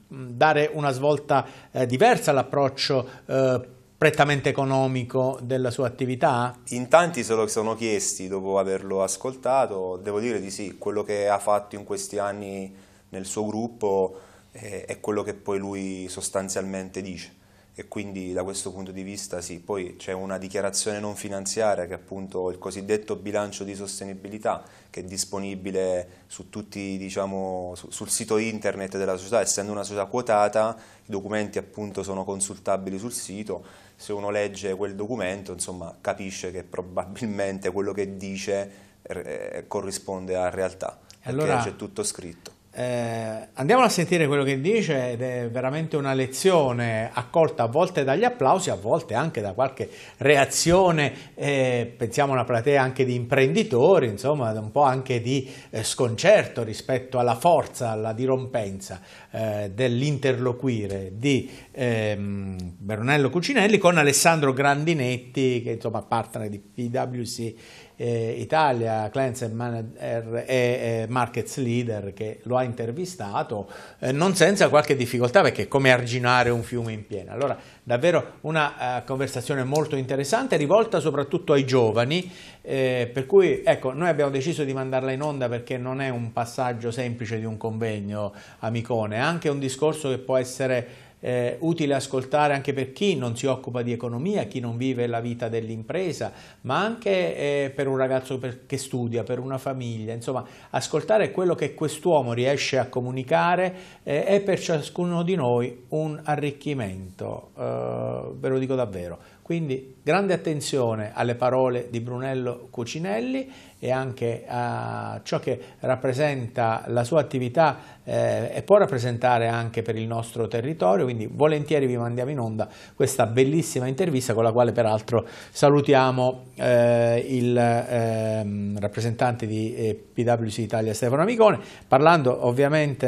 dare una svolta eh, diversa all'approccio eh, prettamente economico della sua attività? In tanti se lo sono chiesti dopo averlo ascoltato, devo dire di sì, quello che ha fatto in questi anni nel suo gruppo eh, è quello che poi lui sostanzialmente dice e quindi da questo punto di vista sì, poi c'è una dichiarazione non finanziaria che è appunto il cosiddetto bilancio di sostenibilità che è disponibile su tutti, diciamo, su, sul sito internet della società, essendo una società quotata i documenti appunto sono consultabili sul sito, se uno legge quel documento insomma capisce che probabilmente quello che dice eh, corrisponde a realtà, allora... perché c'è tutto scritto. Eh, andiamo a sentire quello che dice ed è veramente una lezione accolta a volte dagli applausi, a volte anche da qualche reazione, eh, pensiamo a una platea anche di imprenditori, insomma un po' anche di eh, sconcerto rispetto alla forza, alla dirompenza eh, dell'interloquire di Brunello ehm, Cucinelli con Alessandro Grandinetti che insomma partner di PwC eh, Italia, Clients Manager e Markets Leader che lo ha intervistato, eh, non senza qualche difficoltà perché è come arginare un fiume in piena. Allora, davvero una uh, conversazione molto interessante, rivolta soprattutto ai giovani, eh, per cui ecco, noi abbiamo deciso di mandarla in onda perché non è un passaggio semplice di un convegno amicone, è anche un discorso che può essere eh, utile ascoltare anche per chi non si occupa di economia, chi non vive la vita dell'impresa, ma anche eh, per un ragazzo per, che studia, per una famiglia, insomma ascoltare quello che quest'uomo riesce a comunicare eh, è per ciascuno di noi un arricchimento, eh, ve lo dico davvero. Quindi grande attenzione alle parole di Brunello Cucinelli e anche a ciò che rappresenta la sua attività eh, e può rappresentare anche per il nostro territorio, quindi volentieri vi mandiamo in onda questa bellissima intervista con la quale peraltro salutiamo eh, il eh, rappresentante di eh, PwC Italia Stefano Amicone, parlando ovviamente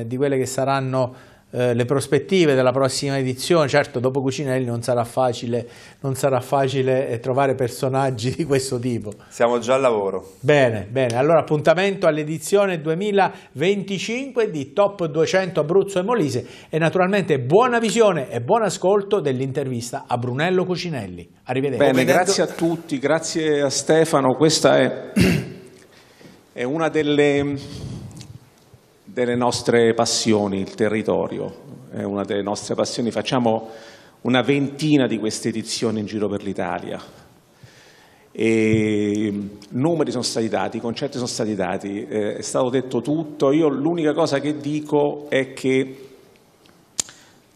eh, di quelle che saranno eh, le prospettive della prossima edizione, certo dopo Cucinelli non sarà, facile, non sarà facile eh, trovare personaggi di questo tipo. Siamo già al lavoro. Bene, bene, allora appuntamento all'edizione 2025 di Top 200 Abruzzo e Molise e naturalmente buona visione e buon ascolto dell'intervista a Brunello Cucinelli. Arrivederci. Bene, grazie a tutti, grazie a Stefano, questa è, è una delle delle nostre passioni, il territorio è una delle nostre passioni, facciamo una ventina di queste edizioni in giro per l'Italia. E numeri sono stati dati, i concetti sono stati dati, eh, è stato detto tutto. Io l'unica cosa che dico è che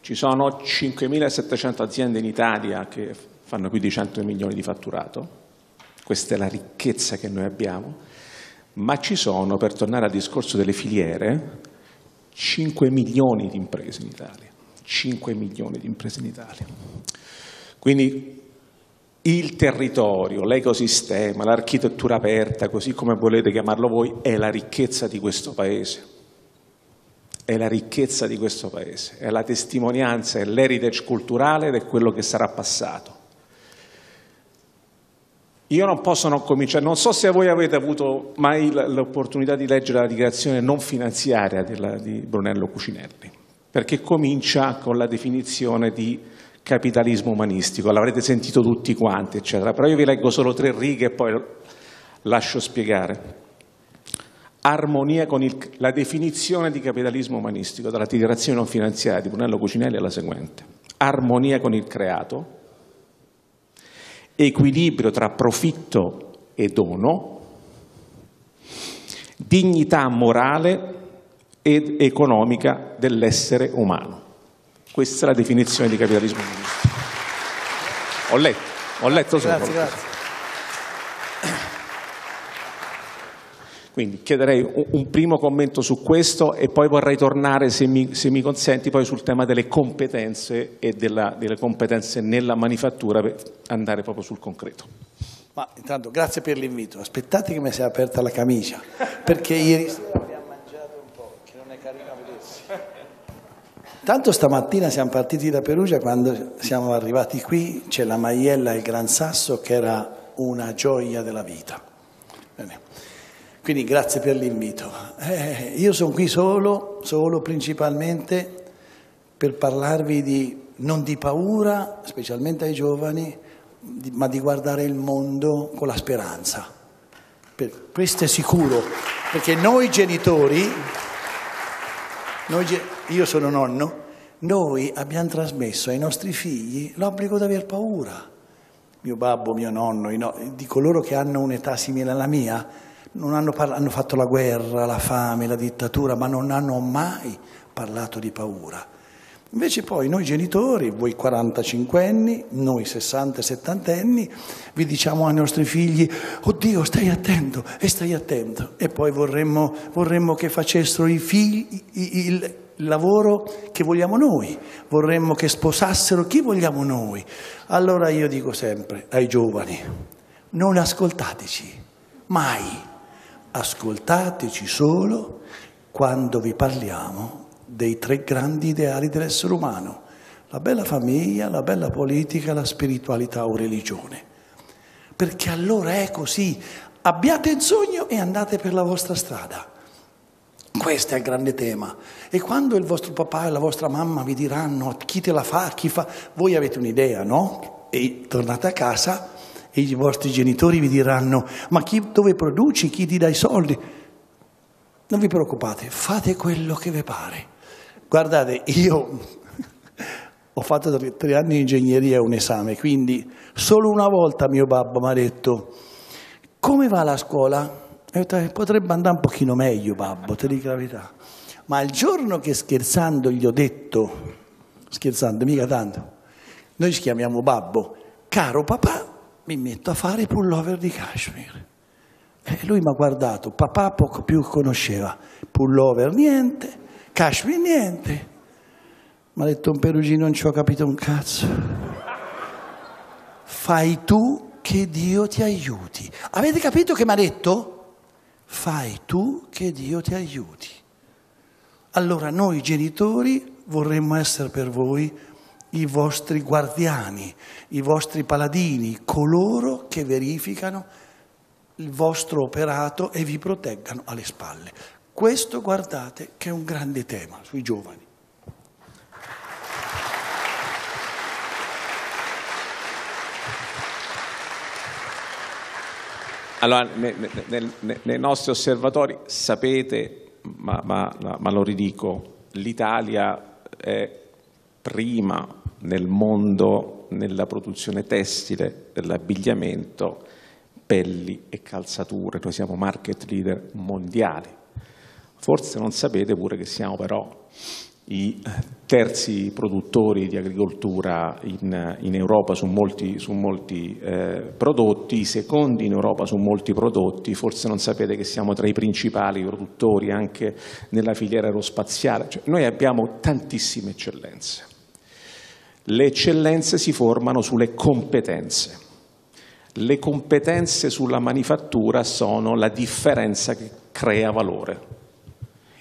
ci sono 5.700 aziende in Italia che fanno più di 100 milioni di fatturato. Questa è la ricchezza che noi abbiamo ma ci sono, per tornare al discorso delle filiere, 5 milioni di imprese in Italia. 5 milioni di imprese in Italia. Quindi il territorio, l'ecosistema, l'architettura aperta, così come volete chiamarlo voi, è la ricchezza di questo paese. È la ricchezza di questo paese, è la testimonianza, è l'heritage culturale ed è quello che sarà passato. Io non posso non cominciare, non so se voi avete avuto mai l'opportunità di leggere la dichiarazione non finanziaria della, di Brunello Cucinelli, perché comincia con la definizione di capitalismo umanistico, l'avrete sentito tutti quanti, eccetera, però io vi leggo solo tre righe e poi lascio spiegare. Armonia con il, la definizione di capitalismo umanistico dalla dichiarazione non finanziaria di Brunello Cucinelli è la seguente. Armonia con il creato, equilibrio tra profitto e dono, dignità morale ed economica dell'essere umano. Questa è la definizione di capitalismo. Ho letto, ho letto solo. Grazie, grazie. Quindi chiederei un, primo commento su questo e poi vorrei tornare, se mi, se mi consenti, poi sul tema delle competenze e della, delle competenze nella manifattura per andare proprio sul concreto. Ma intanto grazie per l'invito, aspettate che mi sia aperta la camicia, perché ieri sera abbiamo mangiato un po', che non è carino a vedersi. Tanto stamattina siamo partiti da Perugia, quando siamo arrivati qui c'è la Maiella e il Gran Sasso che era una gioia della vita quindi grazie per l'invito. Eh, io sono qui solo, solo principalmente per parlarvi di, non di paura, specialmente ai giovani, di, ma di guardare il mondo con la speranza. Per, questo è sicuro, perché noi genitori, noi, io sono nonno, noi abbiamo trasmesso ai nostri figli l'obbligo di aver paura. Mio babbo, mio nonno, no, di coloro che hanno un'età simile alla mia, hanno, parlato, hanno fatto la guerra, la fame, la dittatura, ma non hanno mai parlato di paura. Invece poi noi genitori, voi 45 anni, noi 60 e 70 anni, vi diciamo ai nostri figli, oddio stai attento e stai attento. E poi vorremmo, vorremmo che facessero i figli il lavoro che vogliamo noi, vorremmo che sposassero chi vogliamo noi. Allora io dico sempre ai giovani, non ascoltateci, mai ascoltateci solo quando vi parliamo dei tre grandi ideali dell'essere umano, la bella famiglia, la bella politica, la spiritualità o religione. Perché allora è così, abbiate il sogno e andate per la vostra strada. Questo è il grande tema. E quando il vostro papà e la vostra mamma vi diranno chi te la fa, chi fa, voi avete un'idea, no? E tornate a casa e i vostri genitori vi diranno, ma chi, dove produci, chi ti dà i soldi? Non vi preoccupate, fate quello che vi pare. Guardate, io ho fatto tre, tre anni di ingegneria e un esame, quindi solo una volta mio babbo mi ha detto, come va la scuola? E ho Detto, eh, potrebbe andare un pochino meglio, babbo, te dico la verità. Ma il giorno che scherzando gli ho detto, scherzando mica tanto, noi ci chiamiamo babbo, caro papà, mi metto a fare i pullover di Kashmir. E lui mi ha guardato, papà poco più conosceva, pullover niente, Kashmir niente. Mi ha detto un perugino, non ci ho capito un cazzo. Fai tu che Dio ti aiuti. Avete capito che mi ha detto? Fai tu che Dio ti aiuti. Allora noi genitori vorremmo essere per voi i vostri guardiani, i vostri paladini, coloro che verificano il vostro operato e vi proteggano alle spalle. Questo guardate che è un grande tema sui giovani. Allora, nei nostri osservatori sapete, ma, ma, ma lo ridico, l'Italia è prima nel mondo, nella produzione tessile, dell'abbigliamento, pelli e calzature. Noi siamo market leader mondiali. Forse non sapete pure che siamo però i eh, terzi produttori di agricoltura in, eh, in Europa su molti, su molti eh, prodotti, i secondi in Europa su molti prodotti, forse non sapete che siamo tra i principali produttori anche nella filiera aerospaziale, cioè, noi abbiamo tantissime eccellenze. Le eccellenze si formano sulle competenze. Le competenze sulla manifattura sono la differenza che crea valore.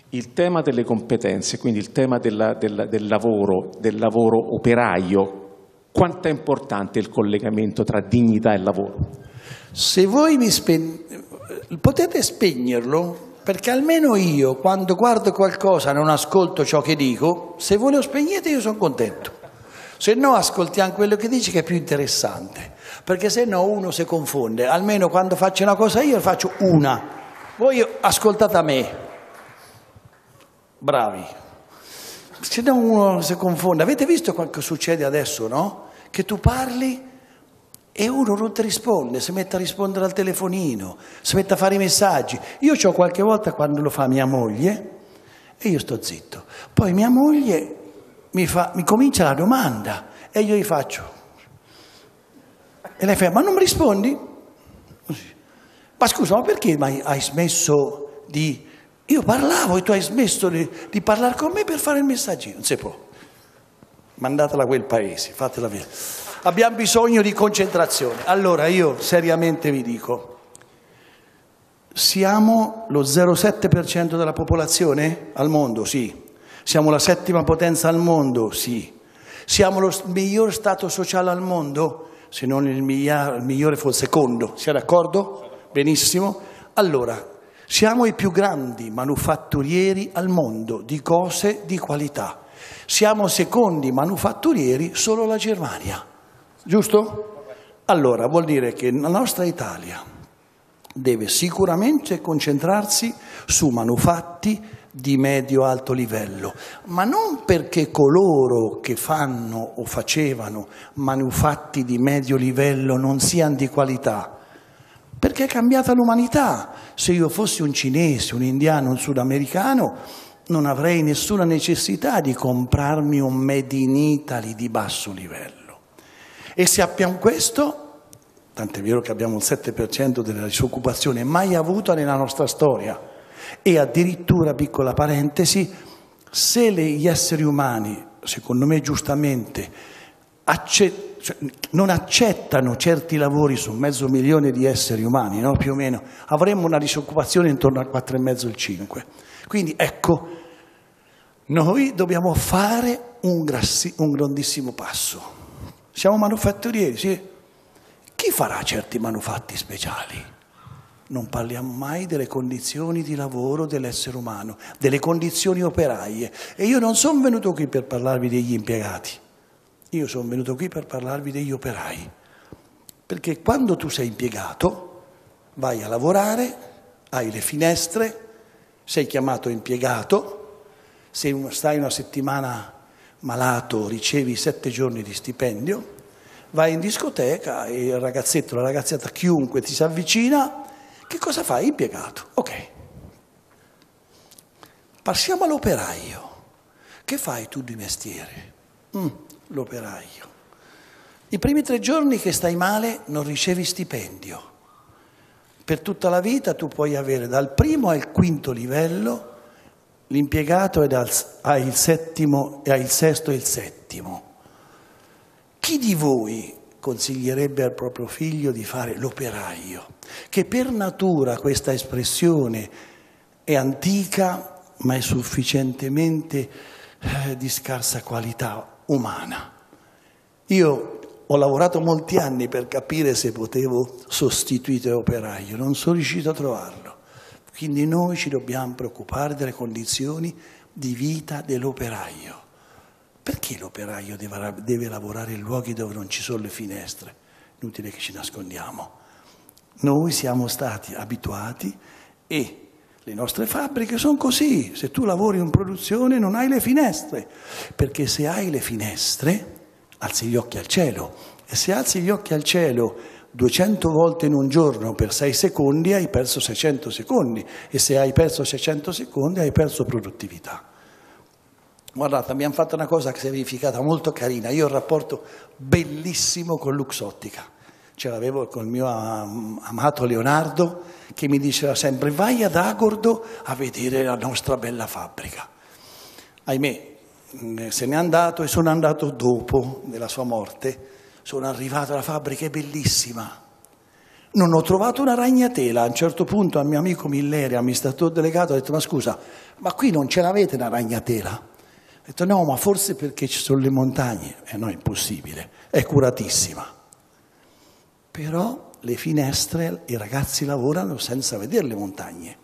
Il tema delle competenze, quindi il tema della, della, del, lavoro, del lavoro operaio, quanto è importante il collegamento tra dignità e lavoro? Se voi mi spegnete, potete spegnerlo? Perché almeno io, quando guardo qualcosa, non ascolto ciò che dico, se voi lo spegnete io sono contento. Se no ascoltiamo quello che dici che è più interessante, perché se no uno si confonde, almeno quando faccio una cosa io faccio una, voi ascoltate me, bravi, se no uno si confonde. Avete visto quello che succede adesso, no? Che tu parli e uno non ti risponde, si mette a rispondere al telefonino, si mette a fare i messaggi. Io ho qualche volta quando lo fa mia moglie e io sto zitto. Poi mia moglie mi, fa, mi comincia la domanda e io gli faccio. E lei fa, ma non mi rispondi? Ma scusa, ma perché hai smesso di... Io parlavo e tu hai smesso di, di parlare con me per fare il messaggino. Non si può. Mandatela a quel paese, fatela vedere. Abbiamo bisogno di concentrazione. Allora io seriamente vi dico, siamo lo 0,7% della popolazione al mondo, sì, siamo la settima potenza al mondo, sì. Siamo lo miglior Stato sociale al mondo, se non il, migliore, forse il secondo. Si è d'accordo? Benissimo. Allora, siamo i più grandi manufatturieri al mondo di cose di qualità. Siamo secondi manufatturieri solo la Germania. Giusto? Allora, vuol dire che la nostra Italia deve sicuramente concentrarsi su manufatti di medio-alto livello, ma non perché coloro che fanno o facevano manufatti di medio livello non siano di qualità, perché è cambiata l'umanità. Se io fossi un cinese, un indiano, un sudamericano, non avrei nessuna necessità di comprarmi un Made in Italy di basso livello. E se abbiamo questo, tant'è vero che abbiamo il 7% della disoccupazione mai avuta nella nostra storia, e addirittura, piccola parentesi, se gli esseri umani, secondo me giustamente, accett cioè, non accettano certi lavori su mezzo milione di esseri umani, no? più o meno, avremmo una disoccupazione intorno al 4,5 al 5. Quindi ecco, noi dobbiamo fare un, un grandissimo passo. Siamo manufatturieri, sì. Chi farà certi manufatti speciali? non parliamo mai delle condizioni di lavoro dell'essere umano, delle condizioni operaie. E io non sono venuto qui per parlarvi degli impiegati, io sono venuto qui per parlarvi degli operai. Perché quando tu sei impiegato, vai a lavorare, hai le finestre, sei chiamato impiegato, se stai una settimana malato ricevi sette giorni di stipendio, vai in discoteca e il ragazzetto, la ragazzetta, chiunque ti si avvicina, che cosa fa? Impiegato. Ok. Passiamo all'operaio. Che fai tu di mestiere? Mm, l'operaio. I primi tre giorni che stai male non ricevi stipendio. Per tutta la vita tu puoi avere dal primo al quinto livello l'impiegato ed ha il settimo e ha il sesto e il settimo. Chi di voi consiglierebbe al proprio figlio di fare l'operaio, che per natura questa espressione è antica ma è sufficientemente eh, di scarsa qualità umana. Io ho lavorato molti anni per capire se potevo sostituire operaio, non sono riuscito a trovarlo. Quindi noi ci dobbiamo preoccupare delle condizioni di vita dell'operaio perché l'operaio deve, deve lavorare in luoghi dove non ci sono le finestre? Inutile che ci nascondiamo. Noi siamo stati abituati e le nostre fabbriche sono così, se tu lavori in produzione non hai le finestre, perché se hai le finestre alzi gli occhi al cielo e se alzi gli occhi al cielo 200 volte in un giorno per 6 secondi hai perso 600 secondi e se hai perso 600 secondi hai perso produttività. Guardate, abbiamo fatto una cosa che si è verificata molto carina. Io ho un rapporto bellissimo con Luxottica. Ce l'avevo con il mio amato Leonardo che mi diceva sempre vai ad Agordo a vedere la nostra bella fabbrica. Ahimè, se n'è andato e sono andato dopo della sua morte. Sono arrivato alla fabbrica, è bellissima. Non ho trovato una ragnatela. A un certo punto al mio amico Milleri, amministratore delegato, ha detto ma scusa, ma qui non ce l'avete una ragnatela? Ho detto no, ma forse perché ci sono le montagne. E eh no, è impossibile, è curatissima. Però le finestre, i ragazzi lavorano senza vedere le montagne.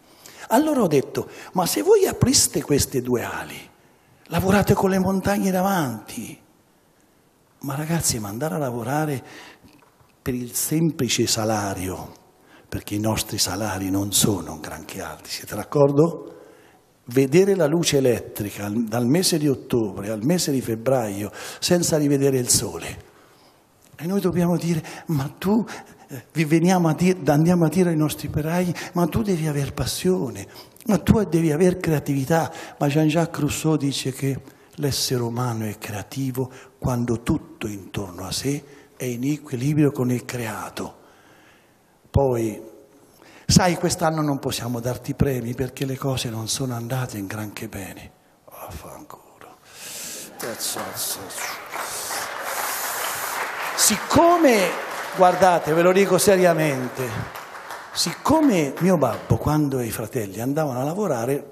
Allora ho detto, ma se voi apriste queste due ali, lavorate con le montagne davanti. Ma ragazzi, ma andare a lavorare per il semplice salario, perché i nostri salari non sono granché alti, siete d'accordo? vedere la luce elettrica dal mese di ottobre al mese di febbraio senza rivedere il sole. E noi dobbiamo dire, ma tu, eh, a dire, andiamo a dire ai nostri operai, ma tu devi avere passione, ma tu devi avere creatività. Ma Jean-Jacques Rousseau dice che l'essere umano è creativo quando tutto intorno a sé è in equilibrio con il creato. Poi sai quest'anno non possiamo darti premi perché le cose non sono andate in granché bene. Affanculo. Siccome, guardate, ve lo dico seriamente, siccome mio babbo quando i fratelli andavano a lavorare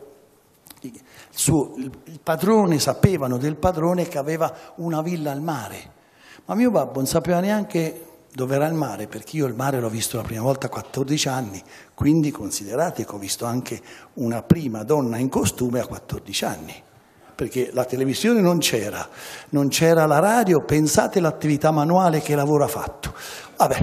il, suo, il, padrone, sapevano del padrone che aveva una villa al mare, ma mio babbo non sapeva neanche dove era il mare? Perché io il mare l'ho visto la prima volta a 14 anni, quindi considerate che ho visto anche una prima donna in costume a 14 anni perché la televisione non c'era, non c'era la radio, pensate all'attività manuale che lavoro ha fatto. Vabbè,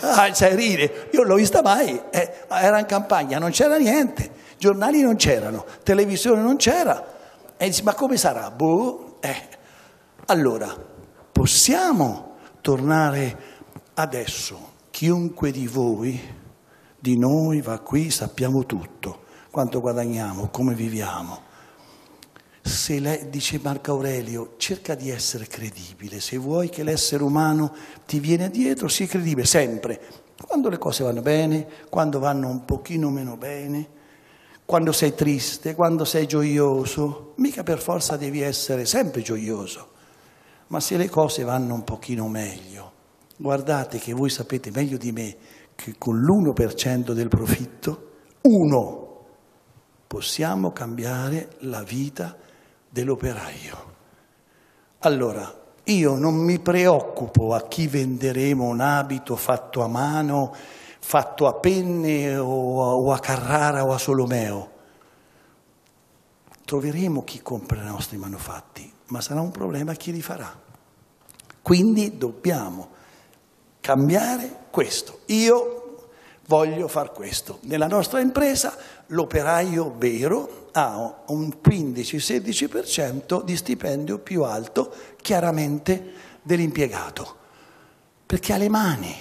ah, sai ride, io non l'ho vista mai, eh, era in campagna, non c'era niente, giornali non c'erano, televisione non c'era. E dici, ma come sarà? Boh, eh. Allora, possiamo tornare Adesso chiunque di voi, di noi va qui, sappiamo tutto, quanto guadagniamo, come viviamo. Se lei, dice Marco Aurelio, cerca di essere credibile, se vuoi che l'essere umano ti viene dietro, sii credibile sempre, quando le cose vanno bene, quando vanno un pochino meno bene, quando sei triste, quando sei gioioso, mica per forza devi essere sempre gioioso, ma se le cose vanno un pochino meglio, Guardate che voi sapete meglio di me che con l'1% del profitto, uno, possiamo cambiare la vita dell'operaio. Allora, io non mi preoccupo a chi venderemo un abito fatto a mano, fatto a penne o a, Carrara o a Solomeo. Troveremo chi compra i nostri manufatti, ma sarà un problema chi li farà. Quindi dobbiamo cambiare questo. Io voglio far questo. Nella nostra impresa l'operaio vero ha un 15-16% di stipendio più alto, chiaramente, dell'impiegato, perché ha le mani.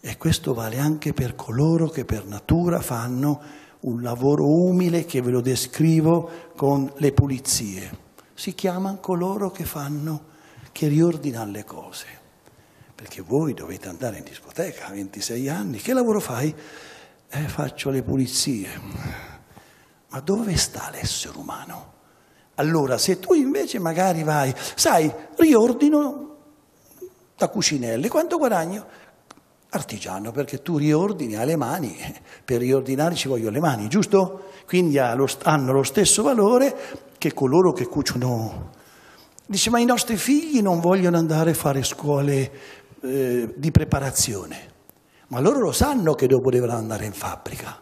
E questo vale anche per coloro che per natura fanno un lavoro umile che ve lo descrivo con le pulizie. Si chiamano coloro che fanno, che riordinano le cose perché voi dovete andare in discoteca a 26 anni, che lavoro fai? Eh, faccio le pulizie. Ma dove sta l'essere umano? Allora, se tu invece magari vai, sai, riordino da cucinelle, quanto guadagno? Artigiano, perché tu riordini alle mani, per riordinare ci vogliono le mani, giusto? Quindi hanno lo stesso valore che coloro che cuciono. Dice, ma i nostri figli non vogliono andare a fare scuole eh, di preparazione, ma loro lo sanno che dopo devono andare in fabbrica,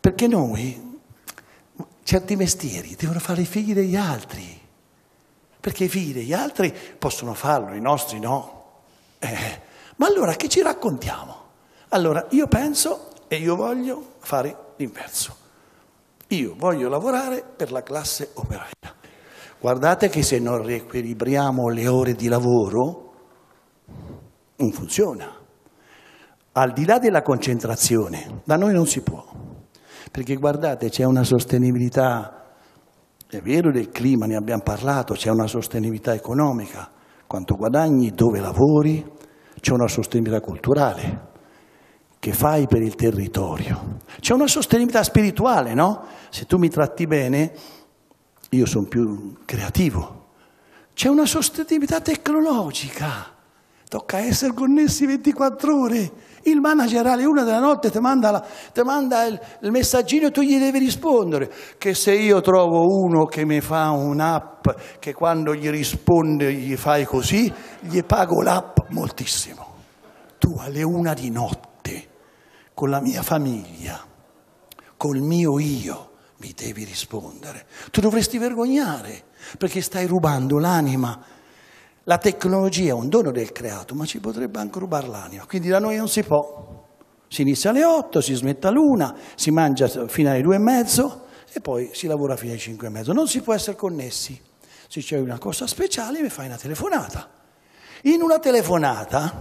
perché noi certi mestieri devono fare i figli degli altri, perché i figli degli altri possono farlo, i nostri no. Eh, ma allora che ci raccontiamo? Allora io penso e io voglio fare l'inverso. Io voglio lavorare per la classe operaia. Guardate che se non riequilibriamo le ore di lavoro, non funziona. Al di là della concentrazione, da noi non si può, perché guardate c'è una sostenibilità, è vero del clima, ne abbiamo parlato, c'è una sostenibilità economica, quanto guadagni, dove lavori, c'è una sostenibilità culturale, che fai per il territorio. C'è una sostenibilità spirituale, no? Se tu mi tratti bene, io sono più creativo. C'è una sostenibilità tecnologica. Tocca essere connessi 24 ore. Il manager alle una della notte ti manda, manda, il, il messaggino e tu gli devi rispondere. Che se io trovo uno che mi fa un'app, che quando gli risponde gli fai così, gli pago l'app moltissimo. Tu alle una di notte, con la mia famiglia, col mio io, mi devi rispondere. Tu dovresti vergognare perché stai rubando l'anima la tecnologia è un dono del creato, ma ci potrebbe anche rubare l'anima, quindi da noi non si può. Si inizia alle 8, si smetta l'una, si mangia fino alle due e mezzo e poi si lavora fino alle cinque e mezzo. Non si può essere connessi. Se c'è una cosa speciale mi fai una telefonata. In una telefonata,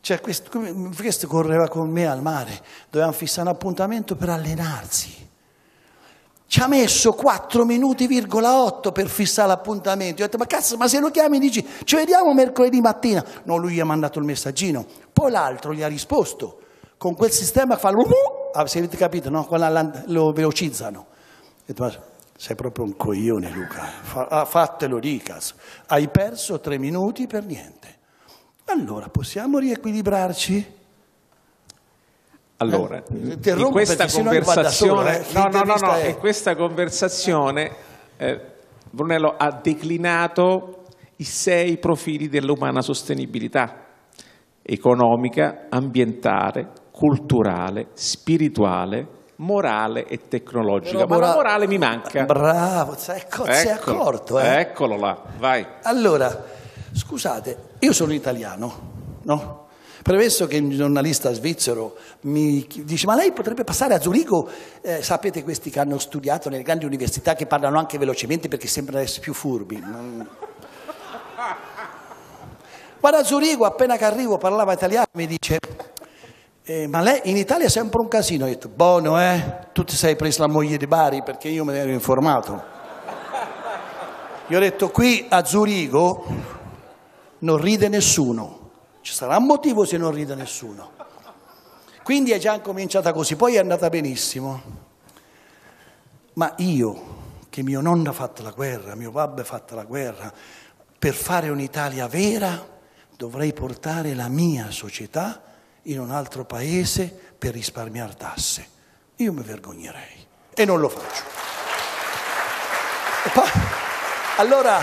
cioè questo, questo correva con me al mare, dovevamo fissare un appuntamento per allenarsi ci ha messo 4 minuti,8 per fissare l'appuntamento. Io ho detto, ma cazzo, ma se lo chiami dici, ci vediamo mercoledì mattina. No, lui gli ha mandato il messaggino. Poi l'altro gli ha risposto, con quel sistema che fa, ah, se avete capito, no? lo velocizzano. Ho detto, ma sei proprio un coglione Luca, ah, fatelo lì, cazzo. Hai perso 3 minuti per niente. Allora, possiamo riequilibrarci? Allora, eh, in questa, solo, eh? no, no, no, è... in questa conversazione, eh, Brunello ha declinato i sei profili dell'umana sostenibilità economica, ambientale, culturale, spirituale, morale e tecnologica. Però, Ma la morale mi manca. Bravo, ecco, eccolo, sei accorto. Eh? Eccolo là, vai. Allora, scusate, io sono italiano, no? Premesso che un giornalista svizzero mi dice ma lei potrebbe passare a Zurigo, eh, sapete questi che hanno studiato nelle grandi università che parlano anche velocemente perché sembrano essere più furbi. Vado a Zurigo, appena che arrivo parlava italiano, e mi dice eh, ma lei in Italia è sempre un casino. Io Ho detto buono eh, tu ti sei preso la moglie di Bari perché io me ne ero informato. Io ho detto qui a Zurigo non ride nessuno ci sarà un motivo se non ride nessuno. Quindi è già cominciata così, poi è andata benissimo. Ma io, che mio nonno ha fatto la guerra, mio babbo ha fatto la guerra, per fare un'Italia vera dovrei portare la mia società in un altro paese per risparmiare tasse. Io mi vergognerei e non lo faccio. allora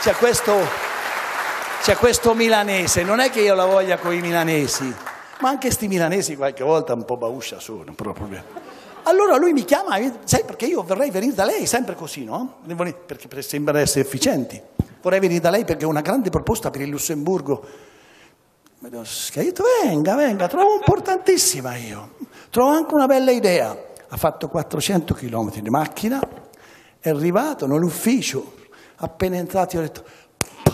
c'è questo c'è questo milanese, non è che io la voglia con i milanesi, ma anche questi milanesi qualche volta un po' bauscia sono, proprio. Allora lui mi chiama, sai perché io vorrei venire da lei, sempre così, no? Perché sembra essere efficienti. Vorrei venire da lei perché ho una grande proposta per il Lussemburgo. Mi ho detto, venga, venga, trovo importantissima io. Trovo anche una bella idea. Ha fatto 400 km di macchina, è arrivato nell'ufficio, appena entrato io ho detto,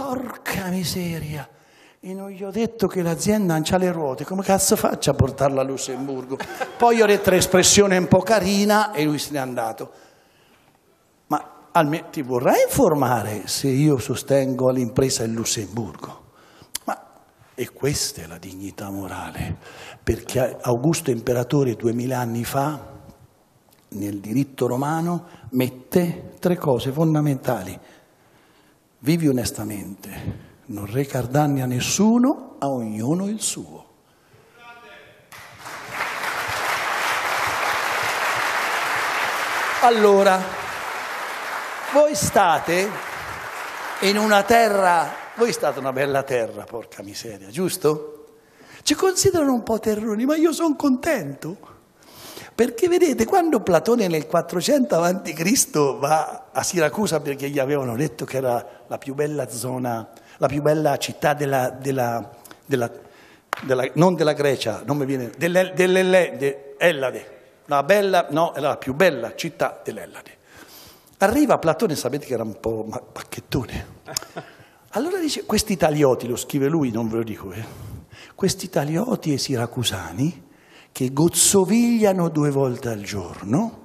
porca miseria, e non gli ho detto che l'azienda non ha le ruote, come cazzo faccio a portarla a Lussemburgo? Poi ho detto l'espressione un po' carina e lui se n'è andato. Ma almeno ti vorrei informare se io sostengo l'impresa in Lussemburgo. ma E questa è la dignità morale, perché Augusto Imperatore duemila anni fa, nel diritto romano, mette tre cose fondamentali. Vivi onestamente, non recar danni a nessuno, a ognuno il suo. Allora, voi state in una terra, voi state una bella terra, porca miseria, giusto? Ci considerano un po' terroni, ma io sono contento. Perché vedete, quando Platone nel 400 a.C. va a Siracusa perché gli avevano detto che era la più bella zona, la più bella città della, della, della, della non della Grecia, non mi viene, dell'Ellade, delle, delle, la bella, no, era la più bella città dell'Ellade. Arriva Platone, sapete che era un po' pacchettone, Allora dice, questi talioti, lo scrive lui, non ve lo dico, eh, questi talioti e siracusani che gozzovigliano due volte al giorno,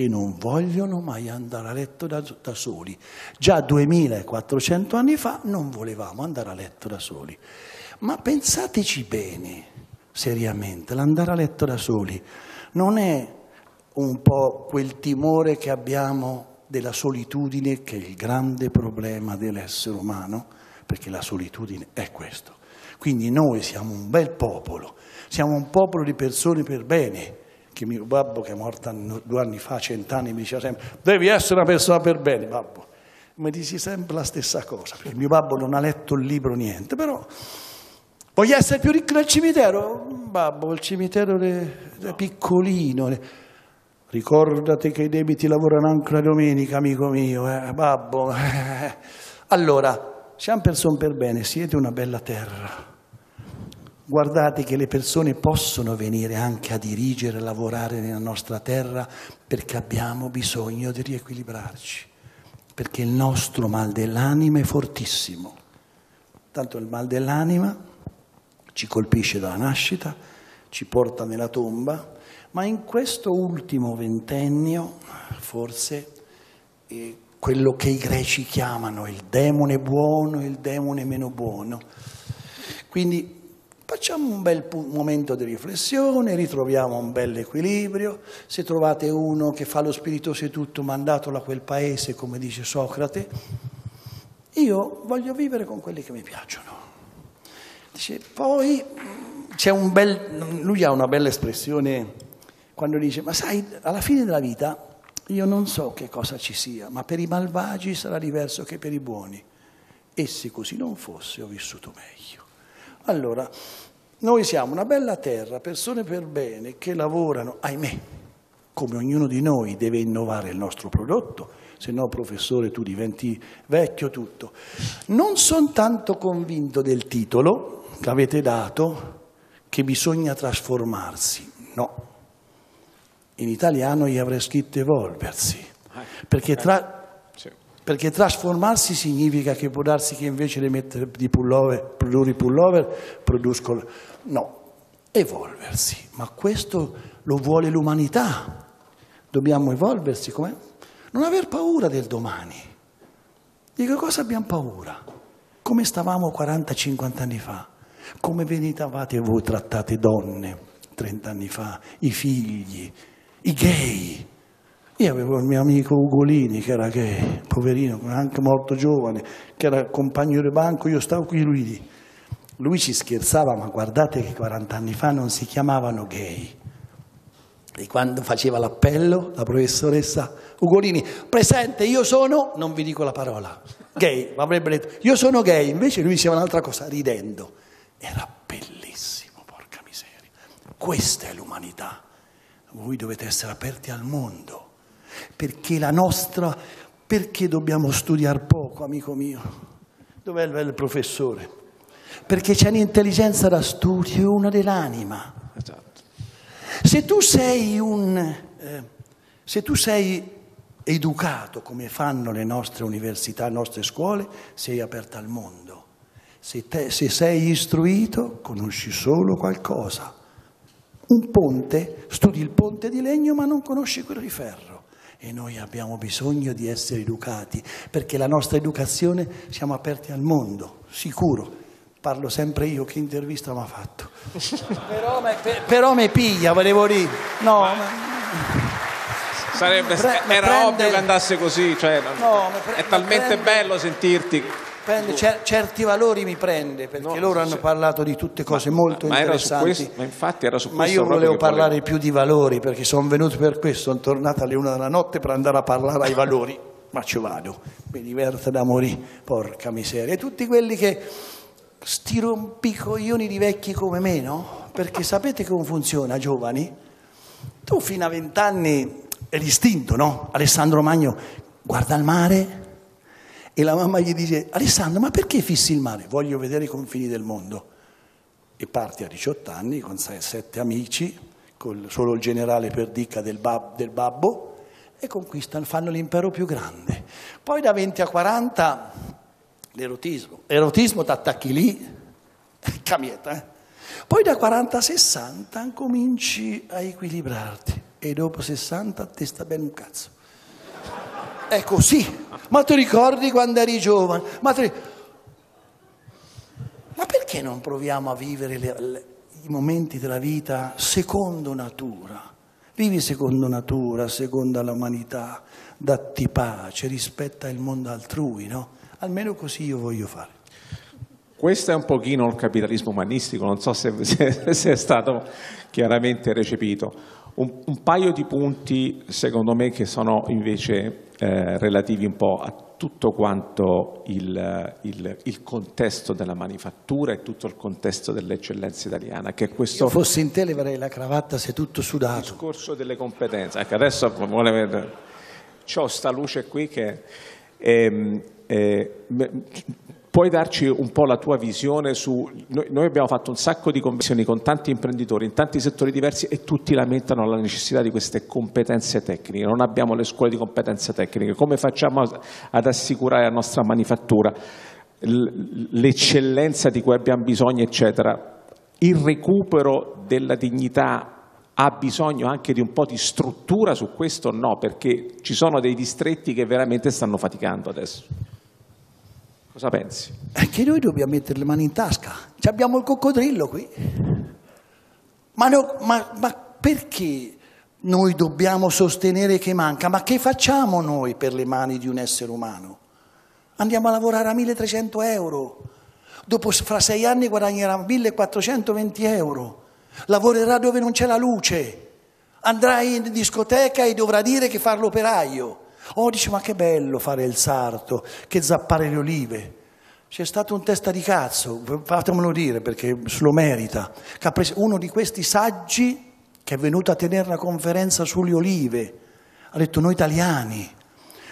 e non vogliono mai andare a letto da, da soli. Già 2400 anni fa non volevamo andare a letto da soli. Ma pensateci bene, seriamente, l'andare a letto da soli non è un po' quel timore che abbiamo della solitudine che è il grande problema dell'essere umano, perché la solitudine è questo. Quindi noi siamo un bel popolo, siamo un popolo di persone per bene, che mio babbo, che è morto due anni fa, cent'anni, mi diceva sempre, devi essere una persona per bene, babbo. Mi dici sempre la stessa cosa, perché mio babbo non ha letto il libro, niente, però voglio essere più ricco del cimitero? Babbo, il cimitero è piccolino. Le... Ricordati che i debiti lavorano anche la domenica, amico mio, eh? babbo. Allora, siamo persone per bene, siete una bella terra Guardate che le persone possono venire anche a dirigere, a lavorare nella nostra terra perché abbiamo bisogno di riequilibrarci, perché il nostro mal dell'anima è fortissimo. Tanto il mal dell'anima ci colpisce dalla nascita, ci porta nella tomba, ma in questo ultimo ventennio forse eh, quello che i greci chiamano il demone buono e il demone meno buono. Quindi Facciamo un bel momento di riflessione, ritroviamo un bel equilibrio. Se trovate uno che fa lo spirito tutto, mandatelo a quel paese, come dice Socrate, io voglio vivere con quelli che mi piacciono. Dice, poi mm, c'è un bel... Lui ha una bella espressione quando dice, ma sai, alla fine della vita io non so che cosa ci sia, ma per i malvagi sarà diverso che per i buoni. E se così non fosse, ho vissuto meglio. Allora, noi siamo una bella terra, persone per bene che lavorano, ahimè, come ognuno di noi deve innovare il nostro prodotto, se no professore tu diventi vecchio tutto. Non sono tanto convinto del titolo che avete dato che bisogna trasformarsi, no. In italiano gli avrei scritto evolversi, ah, perché tra perché trasformarsi significa che può darsi che invece di, mettere, di pullover, produrre pullover, produsco... No, evolversi, ma questo lo vuole l'umanità. Dobbiamo evolversi come? Non aver paura del domani. Di che cosa abbiamo paura? Come stavamo 40-50 anni fa? Come venivate voi trattate donne 30 anni fa? I figli, i gay, io avevo il mio amico Ugolini, che era gay, poverino, anche molto giovane, che era compagno di banco, io stavo qui lui lì. Lui ci scherzava, ma guardate che 40 anni fa non si chiamavano gay. E quando faceva l'appello, la professoressa Ugolini, presente, io sono, non vi dico la parola, gay, ma avrebbe detto, io sono gay, invece lui diceva un'altra cosa, ridendo. Era bellissimo, porca miseria. Questa è l'umanità. Voi dovete essere aperti al mondo perché la nostra, perché dobbiamo studiare poco, amico mio? Dov'è il, il professore? Perché c'è un'intelligenza da studio, una dell'anima. Esatto. Se tu sei un... Eh, se tu sei educato come fanno le nostre università, le nostre scuole, sei aperto al mondo. Se, te, se, sei istruito, conosci solo qualcosa. Un ponte, studi il ponte di legno ma non conosci quello di ferro e noi abbiamo bisogno di essere educati, perché la nostra educazione siamo aperti al mondo, sicuro. Parlo sempre io, che intervista mi ha fatto. però, me, per, però me piglia, volevo dire. No, ma... ma... Sarebbe, era prende... ovvio che andasse così, cioè, no, pre... è talmente prende... bello sentirti prende, cer- certi valori mi prende perché no, loro hanno cioè, parlato di tutte cose ma, molto ma, ma interessanti questo, ma infatti era su questo ma io volevo parlare volevo. più di valori perché sono venuto per questo sono tornato alle una della notte per andare a parlare ai valori ma ci vado mi diverto da morire porca miseria e tutti quelli che sti rompicoglioni di vecchi come me no? perché sapete come funziona giovani? tu fino a vent'anni è l'istinto no? Alessandro Magno guarda il mare e la mamma gli dice, Alessandro, ma perché fissi il mare? Voglio vedere i confini del mondo. E parte a 18 anni con sette amici, con solo il generale Perdica del, bab, del babbo, e conquistano, fanno l'impero più grande. Poi da 20 a 40 l'erotismo. L'erotismo ti attacchi lì, camieta. Eh? Poi da 40 a 60 cominci a equilibrarti e dopo 60 ti sta bene un cazzo. È così. Ma tu ricordi quando eri giovane? Ma, ti... Ma perché non proviamo a vivere le, le, i momenti della vita secondo natura? Vivi secondo natura, secondo l'umanità, datti pace, rispetta il mondo altrui, no? Almeno così io voglio fare. Questo è un pochino il capitalismo umanistico, non so se, se, se è stato chiaramente recepito. Un, un, paio di punti, secondo me, che sono invece eh, relativi un po' a tutto quanto il, il, il, contesto della manifattura e tutto il contesto dell'eccellenza italiana. Che questo Io fossi in te leverei la cravatta se tutto sudato. Il discorso delle competenze. Ecco, adesso vuole vedere. C'ho sta luce qui che... Ehm, eh, eh, Puoi darci un po' la tua visione su... Noi, abbiamo fatto un sacco di conversioni con tanti imprenditori in tanti settori diversi e tutti lamentano la necessità di queste competenze tecniche. Non abbiamo le scuole di competenze tecniche. Come facciamo ad assicurare la nostra manifattura l'eccellenza di cui abbiamo bisogno, eccetera? Il recupero della dignità ha bisogno anche di un po' di struttura su questo? No, perché ci sono dei distretti che veramente stanno faticando adesso. Cosa pensi? È che noi dobbiamo mettere le mani in tasca. Ci abbiamo il coccodrillo qui. Ma, no, ma, ma perché noi dobbiamo sostenere che manca? Ma che facciamo noi per le mani di un essere umano? Andiamo a lavorare a 1300 euro. Dopo, fra sei anni guadagnerà 1420 euro. Lavorerà dove non c'è la luce. Andrà in discoteca e dovrà dire che fa l'operaio Oh, dice, ma che bello fare il sarto, che zappare le olive. C'è stato un testa di cazzo, fatemelo dire perché se lo merita, uno di questi saggi che è venuto a tenere la conferenza sulle olive. Ha detto, noi italiani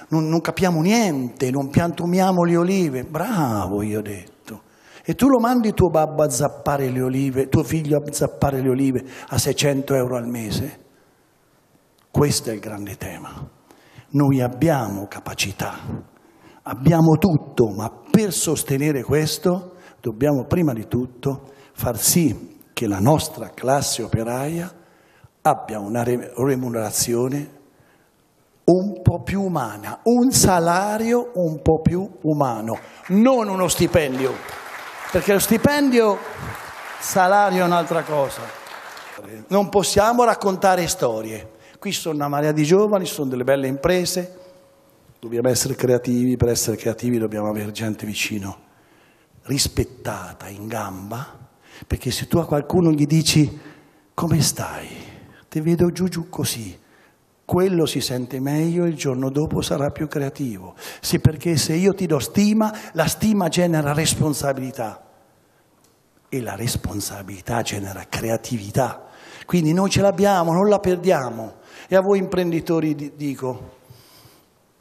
non, non capiamo niente, non piantumiamo le olive. Bravo, io ho detto. E tu lo mandi tuo babbo a zappare le olive, tuo figlio a zappare le olive a 600 euro al mese? Questo è il grande tema. Noi abbiamo capacità, abbiamo tutto, ma per sostenere questo dobbiamo prima di tutto far sì che la nostra classe operaia abbia una remunerazione un po' più umana, un salario un po' più umano, non uno stipendio, perché lo stipendio, salario è un'altra cosa. Non possiamo raccontare storie, Qui sono una marea di giovani, sono delle belle imprese, dobbiamo essere creativi, per essere creativi dobbiamo avere gente vicino, rispettata, in gamba, perché se tu a qualcuno gli dici come stai, ti vedo giù giù così, quello si sente meglio e il giorno dopo sarà più creativo. Sì, perché se io ti do stima, la stima genera responsabilità e la responsabilità genera creatività. Quindi noi ce l'abbiamo, non la perdiamo. E a voi imprenditori dico,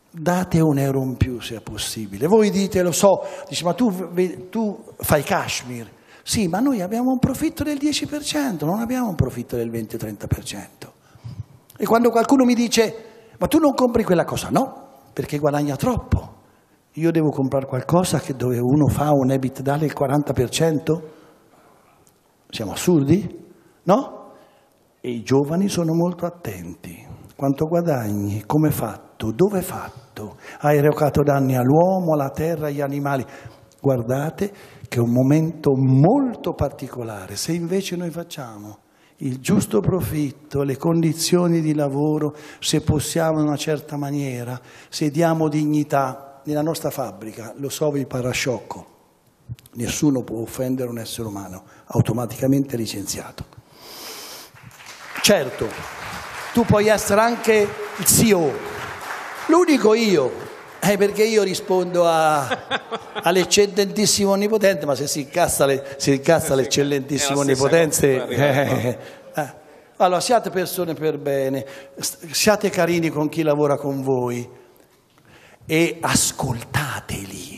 date un euro in più se è possibile. Voi dite, lo so, dici, ma tu, tu fai Kashmir. Sì, ma noi abbiamo un profitto del 10%, non abbiamo un profitto del 20-30%. E quando qualcuno mi dice, ma tu non compri quella cosa, no, perché guadagna troppo. Io devo comprare qualcosa che dove uno fa un EBITDA del 40%? Siamo assurdi? No? E i giovani sono molto attenti. Quanto guadagni? Come fatto? Dove fatto? Hai recato danni all'uomo, alla terra, agli animali. Guardate che è un momento molto particolare. Se invece noi facciamo il giusto profitto, le condizioni di lavoro, se possiamo in una certa maniera, se diamo dignità, nella nostra fabbrica, lo so vi parasciocco, nessuno può offendere un essere umano, automaticamente licenziato. Certo, tu puoi essere anche il CEO, l'unico io, è eh, perché io rispondo a, all'eccellentissimo onnipotente, ma se si incassa, le, si incassa eh l'eccellentissimo onnipotente... Eh, allora, siate persone per bene, siate carini con chi lavora con voi e ascoltateli.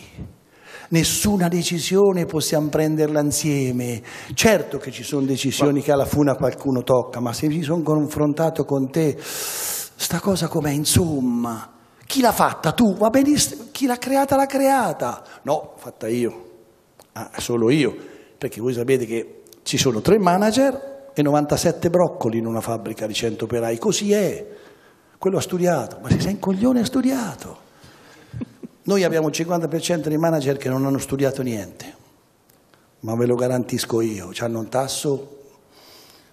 Nessuna decisione possiamo prenderla insieme. Certo che ci sono decisioni che alla funa qualcuno tocca, ma se mi sono confrontato con te, sta cosa com'è, insomma. Chi l'ha fatta? Tu? Va benissimo. Chi l'ha creata? L'ha creata. No, fatta io. Ah, solo io. Perché voi sapete che ci sono tre manager e 97 broccoli in una fabbrica di 100 operai. Così è. Quello ha studiato. Ma se sei un coglione ha studiato. Noi abbiamo il 50% dei manager che non hanno studiato niente, ma ve lo garantisco io, hanno un tasso.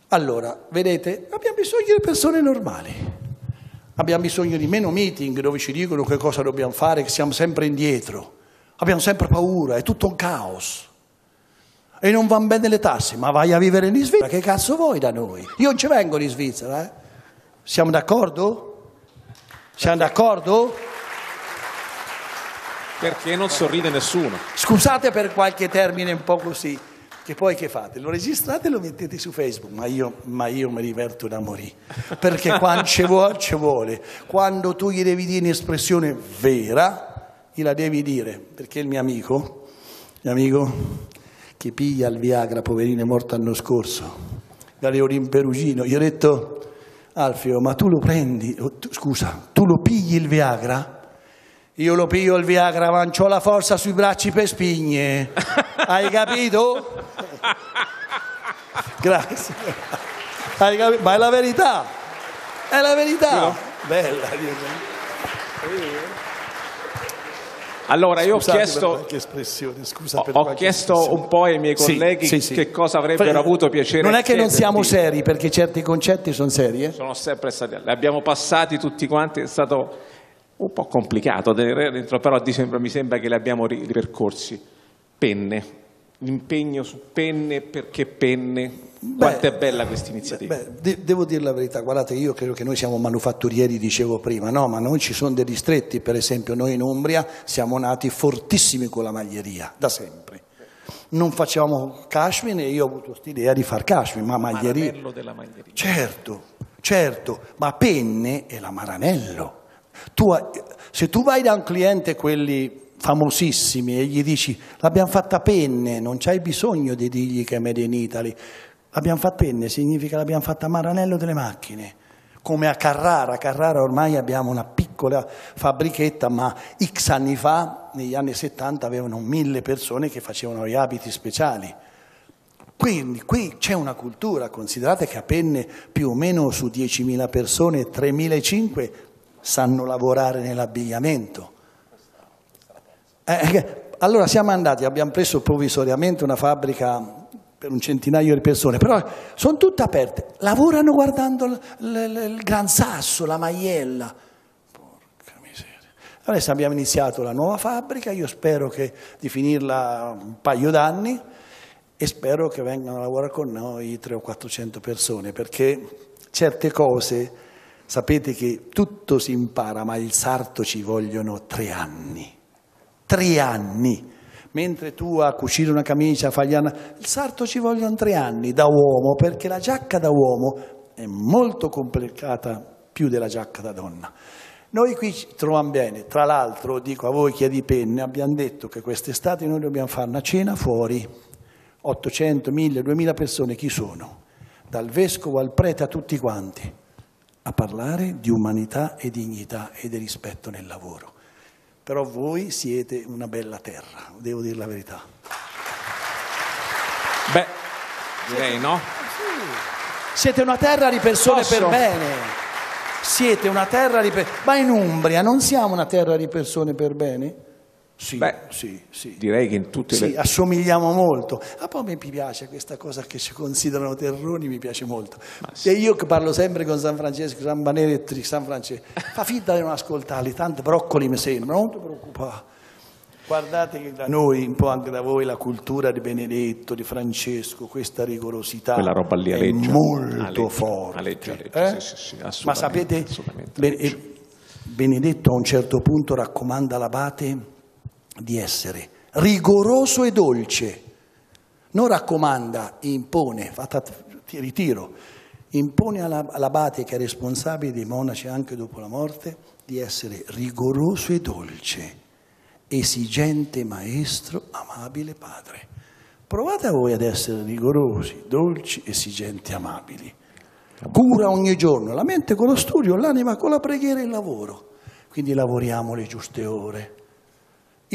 Allora, vedete, abbiamo bisogno di persone normali. Abbiamo bisogno di meno meeting dove ci dicono che cosa dobbiamo fare, che siamo sempre indietro. Abbiamo sempre paura, è tutto un caos. E non vanno bene le tasse, ma vai a vivere in Svizzera, che cazzo vuoi da noi? Io non ci vengo in Svizzera, eh? Siamo d'accordo? Siamo d'accordo? Perché non sorride nessuno. Scusate per qualche termine un po' così, che poi che fate? Lo registrate e lo mettete su Facebook, ma io, ma io mi diverto da morire, perché quando ci vuole, ci vuole. Quando tu gli devi dire un'espressione vera, gliela devi dire, perché il mio amico, mio amico che piglia il Viagra, poverino, è morto l'anno scorso, Galeorin Perugino, gli ho detto, Alfio, ma tu lo prendi, tu, scusa, tu lo pigli il Viagra? Io lo piglio il Viagra, ma la forza sui bracci per spigne. Hai capito? Grazie. Hai capito? Ma è la verità. È la verità. No. Bella. Allora, io Scusate ho chiesto, per espressione, scusa ho, ho chiesto un po' ai miei colleghi sì, sì, che cosa avrebbero Fre- avuto piacere. Non è che non siamo seri, perché certi concetti sono seri. Eh? Sono sempre stati, li abbiamo passati tutti quanti, è stato un po' complicato tenere dentro, però sembra, mi sembra che le abbiamo ripercorsi. Penne, l'impegno su penne, perché penne? Quanto beh, è bella questa iniziativa? Beh, de devo dire la verità, guardate, io credo che noi siamo manufatturieri, dicevo prima, no, ma non ci sono dei distretti, per esempio noi in Umbria siamo nati fortissimi con la maglieria, da sempre. Non facevamo cashmere e io ho avuto quest'idea di far cashmere, ma maglieria... Maranello della maglieria. Certo, certo, ma penne è la Maranello tu, se tu vai da un cliente, quelli famosissimi, e gli dici l'abbiamo fatta penne, non c'hai bisogno di dirgli che è Made in Italy. L'abbiamo fatta penne significa l'abbiamo fatta a Maranello delle macchine, come a Carrara. A Carrara ormai abbiamo una piccola fabbrichetta, ma x anni fa, negli anni 70, avevano mille persone che facevano gli abiti speciali. Quindi qui c'è una cultura, considerate che a Penne più o meno su 10.000 persone 3.500 sanno lavorare nell'abbigliamento. Eh, eh, allora siamo andati, abbiamo preso provvisoriamente una fabbrica per un centinaio di persone, però sono tutte aperte, lavorano guardando l, l, il gran sasso, la maiella. Porca miseria. Adesso abbiamo iniziato la nuova fabbrica, io spero che, di finirla un paio d'anni e spero che vengano a lavorare con noi 300 o 400 persone, perché certe cose Sapete che tutto si impara, ma il sarto ci vogliono tre anni. Tre anni. Mentre tu a cucire una camicia, fagli una... il sarto ci vogliono tre anni da uomo, perché la giacca da uomo è molto complicata più della giacca da donna. Noi qui ci troviamo bene, tra l'altro dico a voi chi è di penne, abbiamo detto che quest'estate noi dobbiamo fare una cena fuori, 800, 1000, 2000 persone, chi sono? Dal vescovo al prete a tutti quanti a parlare di umanità e dignità e di rispetto nel lavoro. Però voi siete una bella terra, devo dire la verità. Beh, direi no. Siete una terra di persone Posso? per bene. Siete una terra di persone. Ma in Umbria non siamo una terra di persone per bene? Sì, Beh, sì, sì. Direi che in tutte le... Sì, assomigliamo molto. A poi mi piace questa cosa che ci considerano terroni, mi piace molto. Sì. E io che parlo sempre con San Francesco, San Banere e San Francesco, fa finta di non ascoltarli, tanti broccoli mi sembrano, non ti preoccupare. Guardate che da noi, un po' anche da voi, la cultura di Benedetto, di Francesco, questa rigorosità roba lì è molto forte. Ma sapete, Benedetto a un certo punto raccomanda l'abate di essere rigoroso e dolce. Non raccomanda, impone, fatta, ti ritiro, impone all'abate che è responsabile dei monaci anche dopo la morte di essere rigoroso e dolce, esigente maestro, amabile padre. Provate voi ad essere rigorosi, dolci, esigenti, amabili. Cura ogni giorno la mente con lo studio, l'anima con la preghiera e il lavoro. Quindi lavoriamo le giuste ore,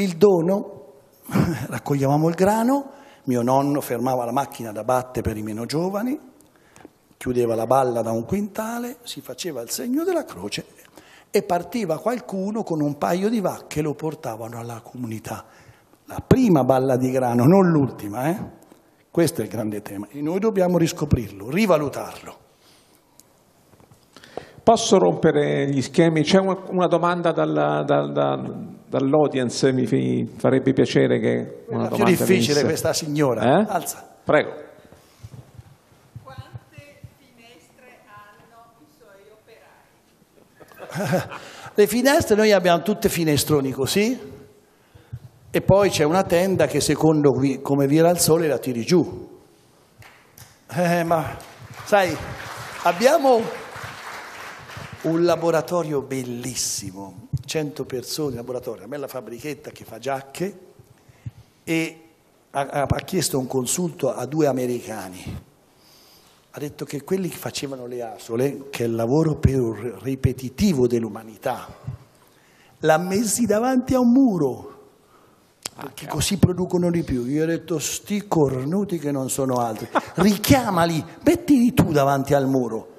il dono, raccoglievamo il grano, mio nonno fermava la macchina da batte per i meno giovani, chiudeva la balla da un quintale, si faceva il segno della croce e partiva qualcuno con un paio di vacche e lo portavano alla comunità. La prima balla di grano, non l'ultima, eh? Questo è il grande tema e noi dobbiamo riscoprirlo, rivalutarlo. Posso rompere gli schemi? C'è una, domanda dalla, dalla dall'audience mi farebbe piacere che... Una più difficile venisse. questa signora. Eh? Alza. Prego. le finestre noi abbiamo tutte finestroni così e poi c'è una tenda che secondo qui, come vira il sole la tiri giù eh, ma sai abbiamo un laboratorio bellissimo, 100 persone laboratorio, una bella fabbrichetta che fa giacche e ha, ha chiesto un consulto a due americani. Ha detto che quelli che facevano le asole, che è il lavoro più ripetitivo dell'umanità, l'ha messi davanti a un muro ah, perché così producono di più. Io ho detto sti cornuti che non sono altri. Richiamali, mettili tu davanti al muro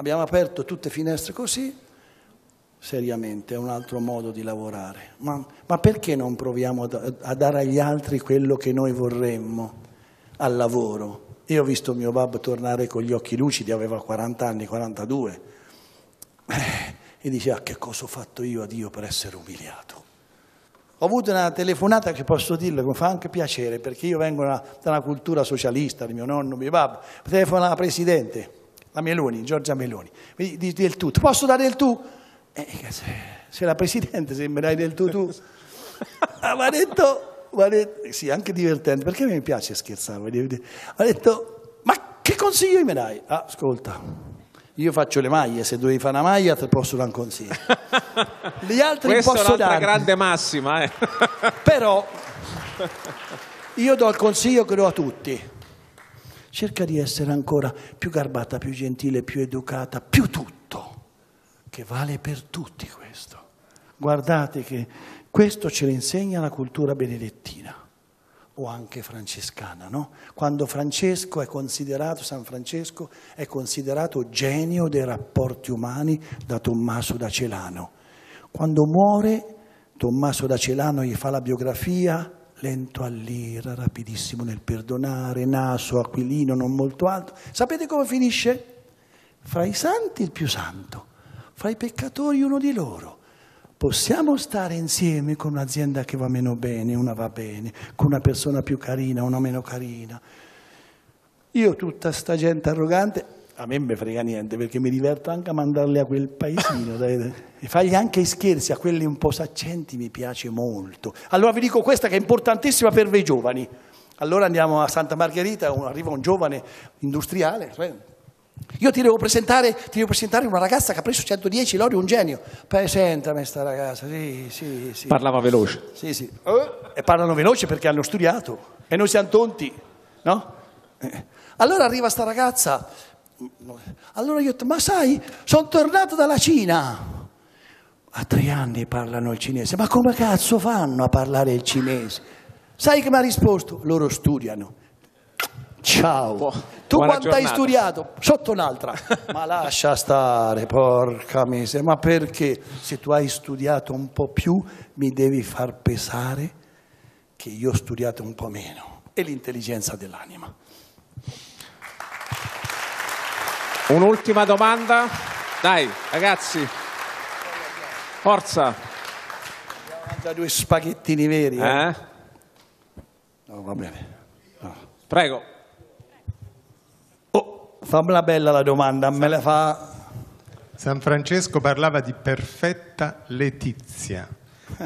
abbiamo aperto tutte le finestre così, seriamente è un altro modo di lavorare. Ma, ma perché non proviamo a, dare agli altri quello che noi vorremmo al lavoro? Io ho visto mio babbo tornare con gli occhi lucidi, aveva 40 anni, 42, eh, e diceva ah, che cosa ho fatto io a Dio per essere umiliato. Ho avuto una telefonata che posso dirle, che mi fa anche piacere, perché io vengo da una, da una cultura socialista, di mio nonno, mio babbo, telefona la Presidente, la Meloni, Giorgia Meloni, quindi del tu, ti posso dare del tu? Eh, se la Presidente, se mi dai del tu tu, ah, mi ha detto, detto, sì, anche divertente, perché mi piace scherzare, ha detto, ma che consiglio mi dai? Ah, ascolta, io faccio le maglie, se dovevi fare una maglia ti posso dare un consiglio. Gli altri Questa posso dare. Questa è grande massima. Eh. Però io do il consiglio che do a tutti cerca di essere ancora più garbata, più gentile, più educata, più tutto, che vale per tutti questo. Guardate che questo ce lo insegna la cultura benedettina o anche francescana, no? Quando Francesco è considerato, San Francesco è considerato genio dei rapporti umani da Tommaso da Celano. Quando muore, Tommaso da Celano gli fa la biografia, lento all'ira, rapidissimo nel perdonare, naso, aquilino, non molto alto. Sapete come finisce? Fra i santi il più santo, fra i peccatori uno di loro. Possiamo stare insieme con un'azienda che va meno bene, una va bene, con una persona più carina, una meno carina. Io tutta sta gente arrogante a me mi frega niente perché mi diverto anche a mandarle a quel paesino dai, e fargli anche i scherzi a quelli un po' saccenti mi piace molto allora vi dico questa che è importantissima per voi giovani allora andiamo a Santa Margherita arriva un giovane industriale io ti devo, presentare, ti devo presentare, una ragazza che ha preso 110 lori, un genio. Presentami sta ragazza, sì, sì, sì. Parlava veloce. Sì, sì. E parlano veloce perché hanno studiato. E noi siamo tonti, no? Eh. Allora arriva sta ragazza allora io ho detto, ma sai, sono tornato dalla Cina. A tre anni parlano il cinese, ma come cazzo fanno a parlare il cinese? Sai che mi ha risposto? Loro studiano. Ciao. Buona tu quanto giornata. hai studiato? Sotto un'altra. ma lascia stare, porca miseria. Ma perché? Se tu hai studiato un po' più, mi devi far pesare che io ho studiato un po' meno. E l'intelligenza dell'anima. Un'ultima domanda. Dai, ragazzi. Forza. Mangia due spaghettini veri. Eh? eh? No, va bene. No. Prego. Oh, fammela bella la domanda, me la fa... San Francesco parlava di perfetta letizia.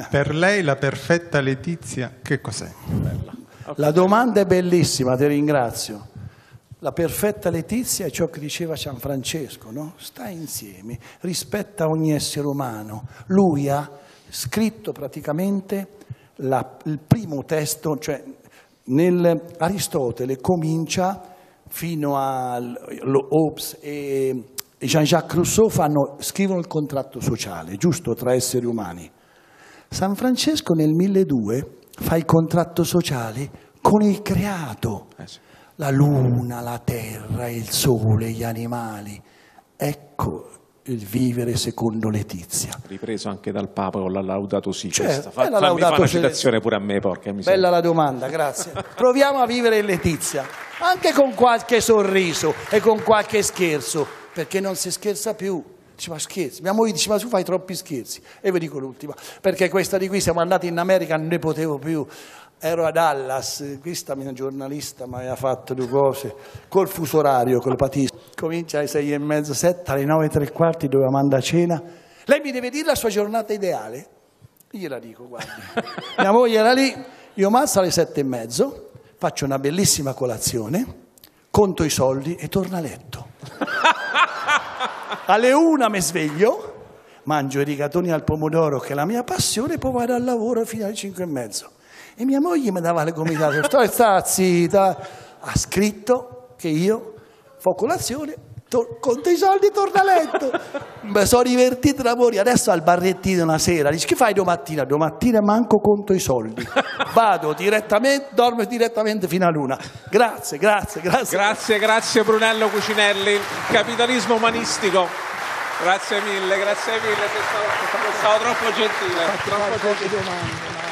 Per lei la perfetta letizia che cos'è? La domanda è bellissima, ti ringrazio. La perfetta letizia è ciò che diceva San Francesco, no? Sta insieme, rispetta ogni essere umano. Lui ha scritto praticamente la, il primo testo, cioè nel Aristotele comincia fino a Hobbes e Jean-Jacques Rousseau fanno, scrivono il contratto sociale, giusto, tra esseri umani. San Francesco nel 1200 fa il contratto sociale con il creato. Eh sì la luna, la terra, il sole, gli animali. Ecco il vivere secondo Letizia. Ripreso anche dal Papa con la Laudato Si. Cioè, Fa, bella fammi, fa una citazione pure a me, porca miseria. Bella la domanda, grazie. Proviamo a vivere in Letizia, anche con qualche sorriso e con qualche scherzo, perché non si scherza più. Dice, ma scherzi, mia moglie dice, ma tu fai troppi scherzi. E vi dico l'ultima, perché questa di qui siamo andati in America, non ne potevo più ero a Dallas, questa mia giornalista mi aveva fatto due cose, col fuso orario, col patisco. Comincia alle sei e mezzo, sette, alle nove e tre quarti doveva mandare a cena. Lei mi deve dire la sua giornata ideale? Gliela dico, guardi. mia moglie era lì, io mazzo alle sette e mezzo, faccio una bellissima colazione, conto i soldi e torno a letto. alle una mi sveglio, mangio i rigatoni al pomodoro che è la mia passione, poi vado al lavoro fino alle cinque e mezzo. E mia moglie mi dava le gomitate, sta, sta zitta. Ha scritto che io fo colazione, con dei soldi torna a letto. Mi sono divertito da morire. Adesso al barrettino una sera, dici che fai domattina? Domattina manco conto i soldi. Vado direttamente, dormo direttamente fino a luna. Grazie, grazie, grazie. Grazie, grazie Brunello Cucinelli. Capitalismo umanistico. Grazie mille, grazie mille, sei stato, sei stato troppo gentile. Troppo gentile.